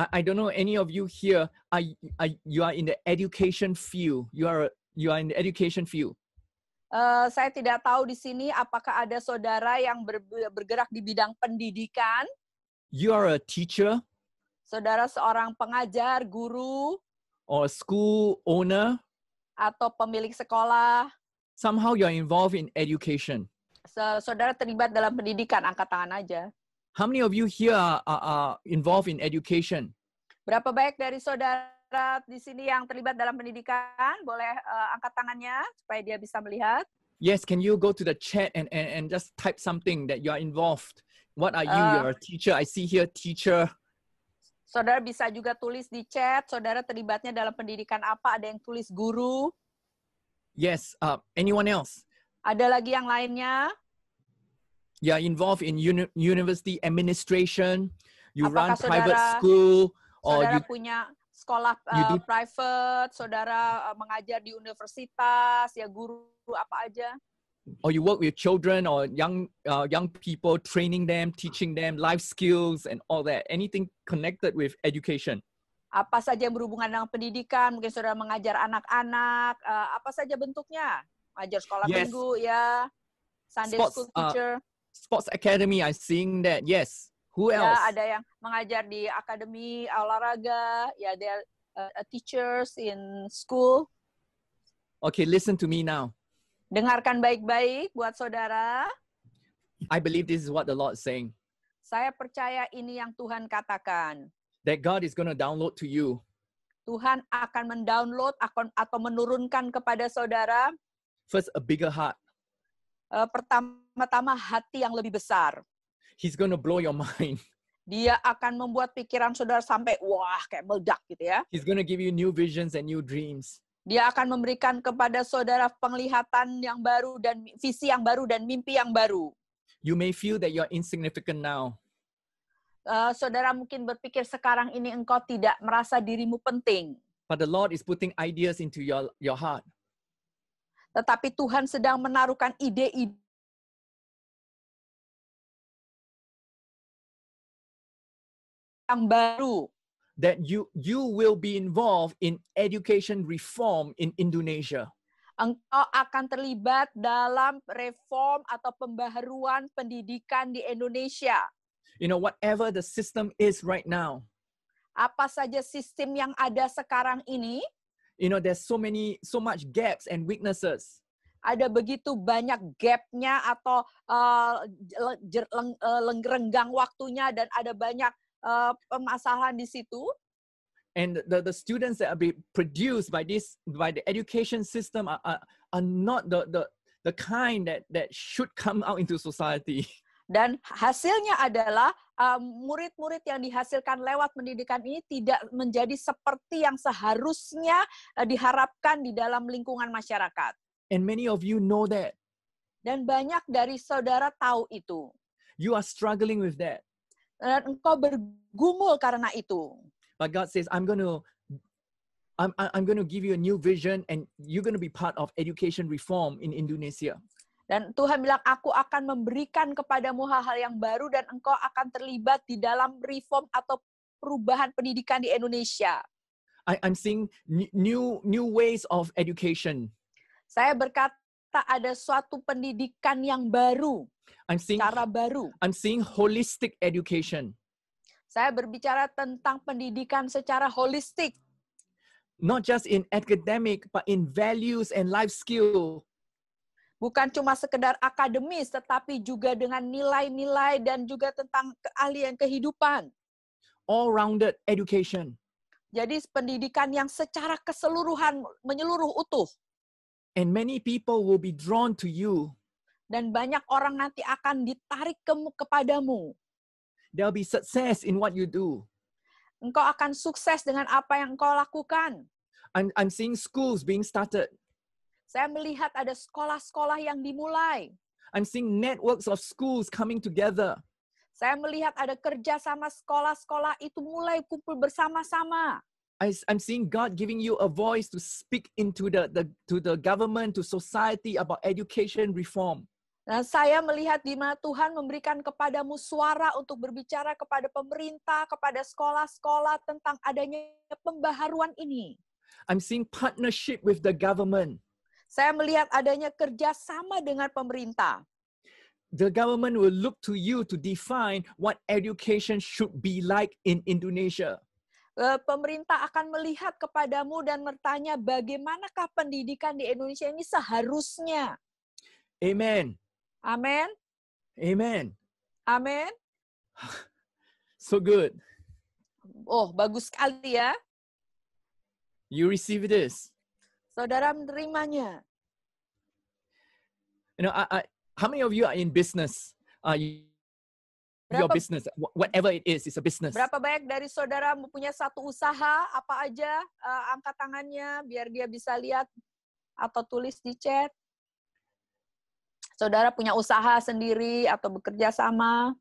I, I don't know any of you here are, are you are in the education field. You are you are in the education field. Uh, saya tidak tahu di sini apakah ada saudara yang ber, bergerak di bidang pendidikan. You are a teacher. Saudara seorang pengajar, guru. Or school owner. Atau pemilik sekolah. Somehow you are involved in education saudara terlibat dalam pendidikan? Angkat tangan aja. How many of you here are, involved in education? Berapa banyak dari saudara di sini yang terlibat dalam pendidikan? Boleh uh, angkat tangannya supaya dia bisa melihat. Yes, can you go to the chat and, and, and just type something that you are involved? What are you? Uh, You're a teacher. I see here teacher. Saudara bisa juga tulis di chat, saudara terlibatnya dalam pendidikan apa? Ada yang tulis guru. Yes, uh, anyone else? Ada lagi yang lainnya? Ya, involved in uni university administration. You Apakah run saudara, private school. Or saudara you, punya sekolah uh, did, private. Saudara uh, mengajar di universitas. Ya guru apa aja. Or you work with children or young uh, young people, training them, teaching them life skills and all that. Anything connected with education apa saja yang berhubungan dengan pendidikan, mungkin saudara mengajar anak-anak, uh, apa saja bentuknya? ajar sekolah yes. minggu ya Sunday sports, school uh, teacher uh, sports academy I seeing that yes who ya, else ya, ada yang mengajar di akademi olahraga ya ada uh, teachers in school okay listen to me now dengarkan baik-baik buat saudara I believe this is what the Lord is saying saya percaya ini yang Tuhan katakan that God is going to download to you Tuhan akan mendownload atau menurunkan kepada saudara First, a bigger heart. Uh, pertama-tama hati yang lebih besar. He's going blow your mind. Dia akan membuat pikiran saudara sampai wah kayak meledak gitu ya. He's going give you new visions and new dreams. Dia akan memberikan kepada saudara penglihatan yang baru dan visi yang baru dan mimpi yang baru. You may feel that you're insignificant now. Uh, saudara mungkin berpikir sekarang ini engkau tidak merasa dirimu penting. But the Lord is putting ideas into your your heart tetapi Tuhan sedang menaruhkan ide-ide yang baru. That you you will be involved in education reform in Indonesia. Engkau akan terlibat dalam reform atau pembaharuan pendidikan di Indonesia. You know whatever the system is right now. Apa saja sistem yang ada sekarang ini? you know there's so many so much gaps and weaknesses ada begitu banyak gapnya atau uh, uh renggang waktunya dan ada banyak uh, permasalahan di situ and the, the students that are being produced by this by the education system are, are, are not the, the the kind that that should come out into society dan hasilnya adalah uh, murid-murid yang dihasilkan lewat pendidikan ini tidak menjadi seperti yang seharusnya uh, diharapkan di dalam lingkungan masyarakat. And many of you know that. Dan banyak dari saudara tahu itu. You are struggling with that. Dan engkau bergumul karena itu. But God says, I'm going to I'm, I'm going to give you a new vision and you're going to be part of education reform in Indonesia. Dan Tuhan bilang, aku akan memberikan kepadamu hal-hal yang baru dan engkau akan terlibat di dalam reform atau perubahan pendidikan di Indonesia. I, I'm seeing new new ways of education. Saya berkata ada suatu pendidikan yang baru. I'm seeing cara baru. I'm seeing holistic education. Saya berbicara tentang pendidikan secara holistik. Not just in academic, but in values and life skills bukan cuma sekedar akademis tetapi juga dengan nilai-nilai dan juga tentang keahlian kehidupan. All-rounded education. Jadi pendidikan yang secara keseluruhan menyeluruh utuh. And many people will be drawn to you. Dan banyak orang nanti akan ditarik ke kepadamu. There'll be success in what you do. Engkau akan sukses dengan apa yang engkau lakukan. I'm, I'm seeing schools being started. Saya melihat ada sekolah-sekolah yang dimulai. I'm seeing networks of schools coming together. Saya melihat ada kerja sama sekolah-sekolah itu mulai kumpul bersama-sama. I'm seeing God giving you a voice to speak into the, the to the government, to society about education reform. Nah, saya melihat di mana Tuhan memberikan kepadamu suara untuk berbicara kepada pemerintah, kepada sekolah-sekolah tentang adanya pembaharuan ini. I'm seeing partnership with the government. Saya melihat adanya kerjasama dengan pemerintah. The government will look to you to define what education should be like in Indonesia. Eh, pemerintah akan melihat kepadamu dan bertanya bagaimanakah pendidikan di Indonesia ini seharusnya. Amen. Amen. Amen. Amen. So good. Oh, bagus sekali ya. You receive this. Saudara menerimanya. You know, I, I, how many of you are in business? Uh, you, berapa, your business, whatever it is, it's a business. Berapa banyak dari saudara punya satu usaha apa aja? Uh, angkat tangannya biar dia bisa lihat atau tulis di chat. Saudara punya usaha sendiri atau bekerja sama?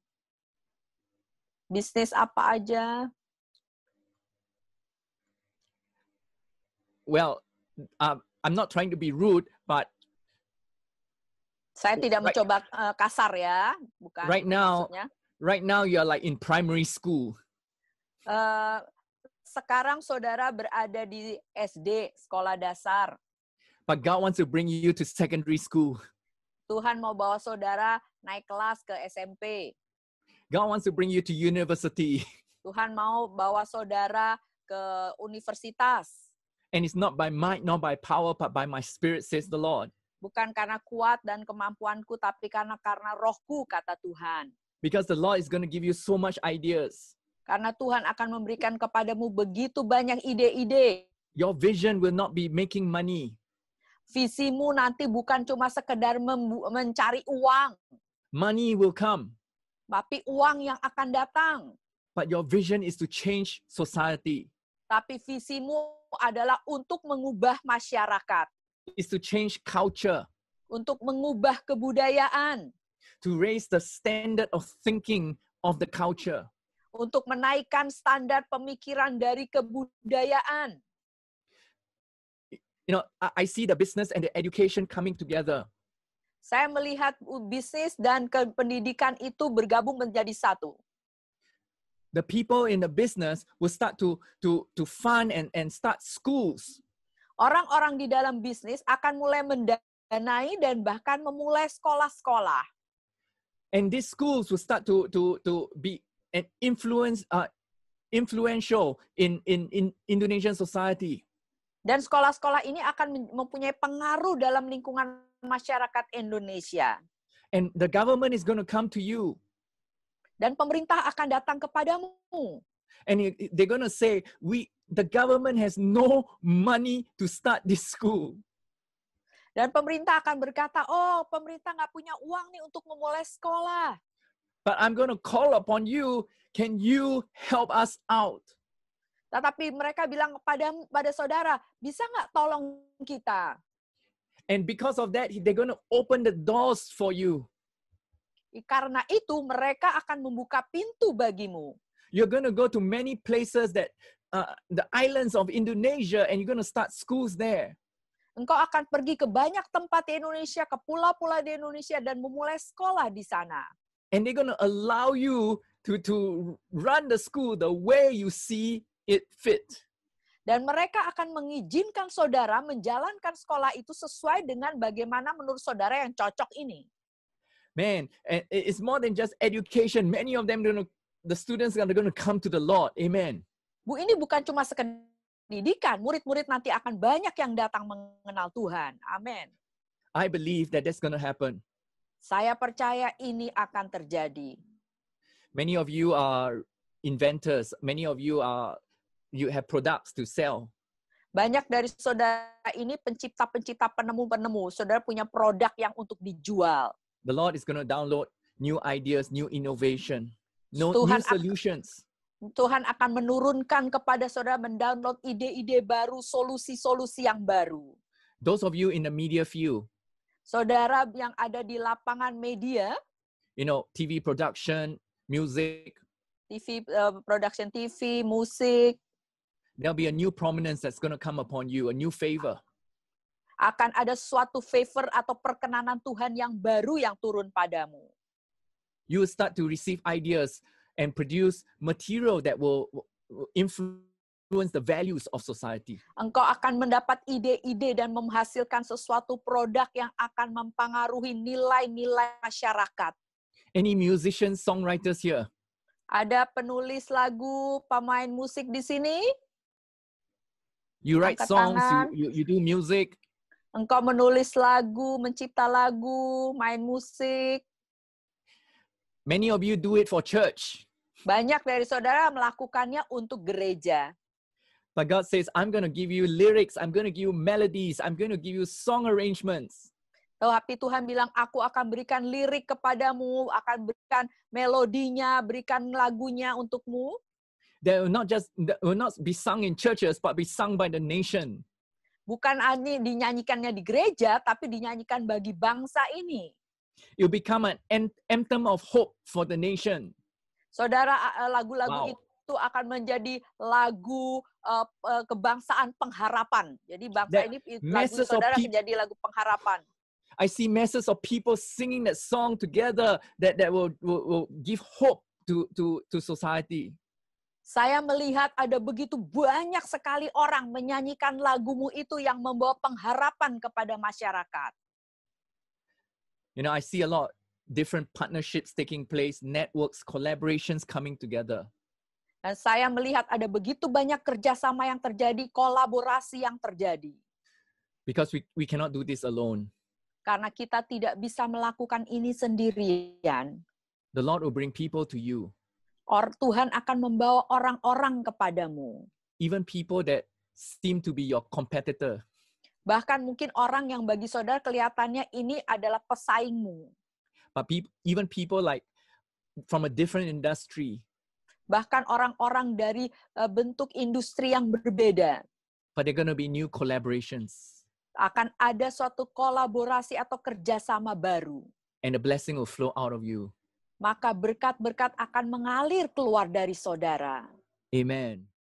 Bisnis apa aja? Well, uh, I'm not trying to be rude, but saya tidak right, mencoba uh, kasar ya, bukan. Right now, maksudnya. right now you are like in primary school. Uh, sekarang saudara berada di SD, sekolah dasar. But God wants to bring you to secondary school. Tuhan mau bawa saudara naik kelas ke SMP. God wants to bring you to university. Tuhan mau bawa saudara ke universitas. And it's not by might, not by power, but by my spirit, says the Lord. Bukan karena kuat dan kemampuanku, tapi karena karena rohku, kata Tuhan. Because the Lord is going to give you so much ideas. Karena Tuhan akan memberikan kepadamu begitu banyak ide-ide. Your vision will not be making money. Visimu nanti bukan cuma sekedar mencari uang. Money will come. Tapi uang yang akan datang. But your vision is to change society. Tapi visimu adalah untuk mengubah masyarakat. Is to change culture. Untuk mengubah kebudayaan. To raise the standard of thinking of the culture. Untuk menaikkan standar pemikiran dari kebudayaan. You know, I see the business and the education coming together. Saya melihat bisnis dan pendidikan itu bergabung menjadi satu the people in the business will start to to to fund and and start schools. Orang-orang di dalam bisnis akan mulai mendanai dan bahkan memulai sekolah-sekolah. And these schools will start to to to be an influence uh, influential in in in Indonesian society. Dan sekolah-sekolah ini akan mempunyai pengaruh dalam lingkungan masyarakat Indonesia. And the government is going to come to you dan pemerintah akan datang kepadamu. And they're gonna say, we the government has no money to start this school. Dan pemerintah akan berkata, oh pemerintah nggak punya uang nih untuk memulai sekolah. But I'm gonna call upon you. Can you help us out? Tetapi mereka bilang kepada pada saudara, bisa nggak tolong kita? And because of that, they're gonna open the doors for you. Karena itu mereka akan membuka pintu bagimu. You're gonna go to many places that uh, the islands of Indonesia and you're gonna start schools there. Engkau akan pergi ke banyak tempat di Indonesia, ke pulau-pulau di Indonesia dan memulai sekolah di sana. And they're gonna allow you to to run the school the way you see it fit. Dan mereka akan mengizinkan saudara menjalankan sekolah itu sesuai dengan bagaimana menurut saudara yang cocok ini man it's more than just education many of them gonna, the students are going to come to the lord amen bu ini bukan cuma sekedar pendidikan murid-murid nanti akan banyak yang datang mengenal Tuhan amen i believe that that's going to happen saya percaya ini akan terjadi many of you are inventors many of you are you have products to sell banyak dari saudara ini pencipta-pencipta penemu-penemu. Saudara punya produk yang untuk dijual. the Lord is going to download new ideas, new innovation, no, Tuhan new solutions. Tuhan akan menurunkan kepada saudara mendownload ide-ide baru, solusi-solusi yang baru. Those of you in the media field, saudara yang ada di lapangan media, you know, TV production, music, TV uh, eh, production TV, musik. There'll be a new prominence that's going to come upon you, a new favor. akan ada suatu favor atau perkenanan Tuhan yang baru yang turun padamu. You start to receive ideas and produce material that will influence the values of society. Engkau akan mendapat ide-ide dan menghasilkan sesuatu produk yang akan mempengaruhi nilai-nilai masyarakat. Any musicians, songwriters here? Ada penulis lagu, pemain musik di sini? You write songs, you, you, you do music engkau menulis lagu, mencipta lagu, main musik. Many of you do it for church. Banyak dari saudara melakukannya untuk gereja. But God says, I'm going to give you lyrics, I'm going to give you melodies, I'm going to give you song arrangements. Tapi Tuhan bilang, aku akan berikan lirik kepadamu, akan berikan melodinya, berikan lagunya untukmu. They will not just they will not be sung in churches, but be sung by the nation bukan hanya dinyanyikannya di gereja, tapi dinyanyikan bagi bangsa ini. You become an anthem of hope for the nation. Saudara, eh, eh, lagu-lagu wow. itu akan menjadi lagu eh, kebangsaan pengharapan. Jadi bangsa That ini lagu saudara people, menjadi lagu pengharapan. I see masses of people singing that song together that that will will, will give hope to to to society. Saya melihat ada begitu banyak sekali orang menyanyikan lagumu itu yang membawa pengharapan kepada masyarakat. You know, I see a lot different partnerships taking place, networks, collaborations coming together. Dan saya melihat ada begitu banyak kerjasama yang terjadi, kolaborasi yang terjadi. Because we, we cannot do this alone. Karena kita tidak bisa melakukan ini sendirian. The Lord will bring people to you. Or Tuhan akan membawa orang-orang kepadamu. Even people that seem to be your competitor. Bahkan mungkin orang yang bagi saudara kelihatannya ini adalah pesaingmu. But people, even people like from a different industry. Bahkan orang-orang dari eh, bentuk industri yang berbeda. But they're gonna be new collaborations. Akan ada suatu kolaborasi atau kerjasama baru. And the blessing will flow out of you maka berkat-berkat akan mengalir keluar dari saudara. Amen.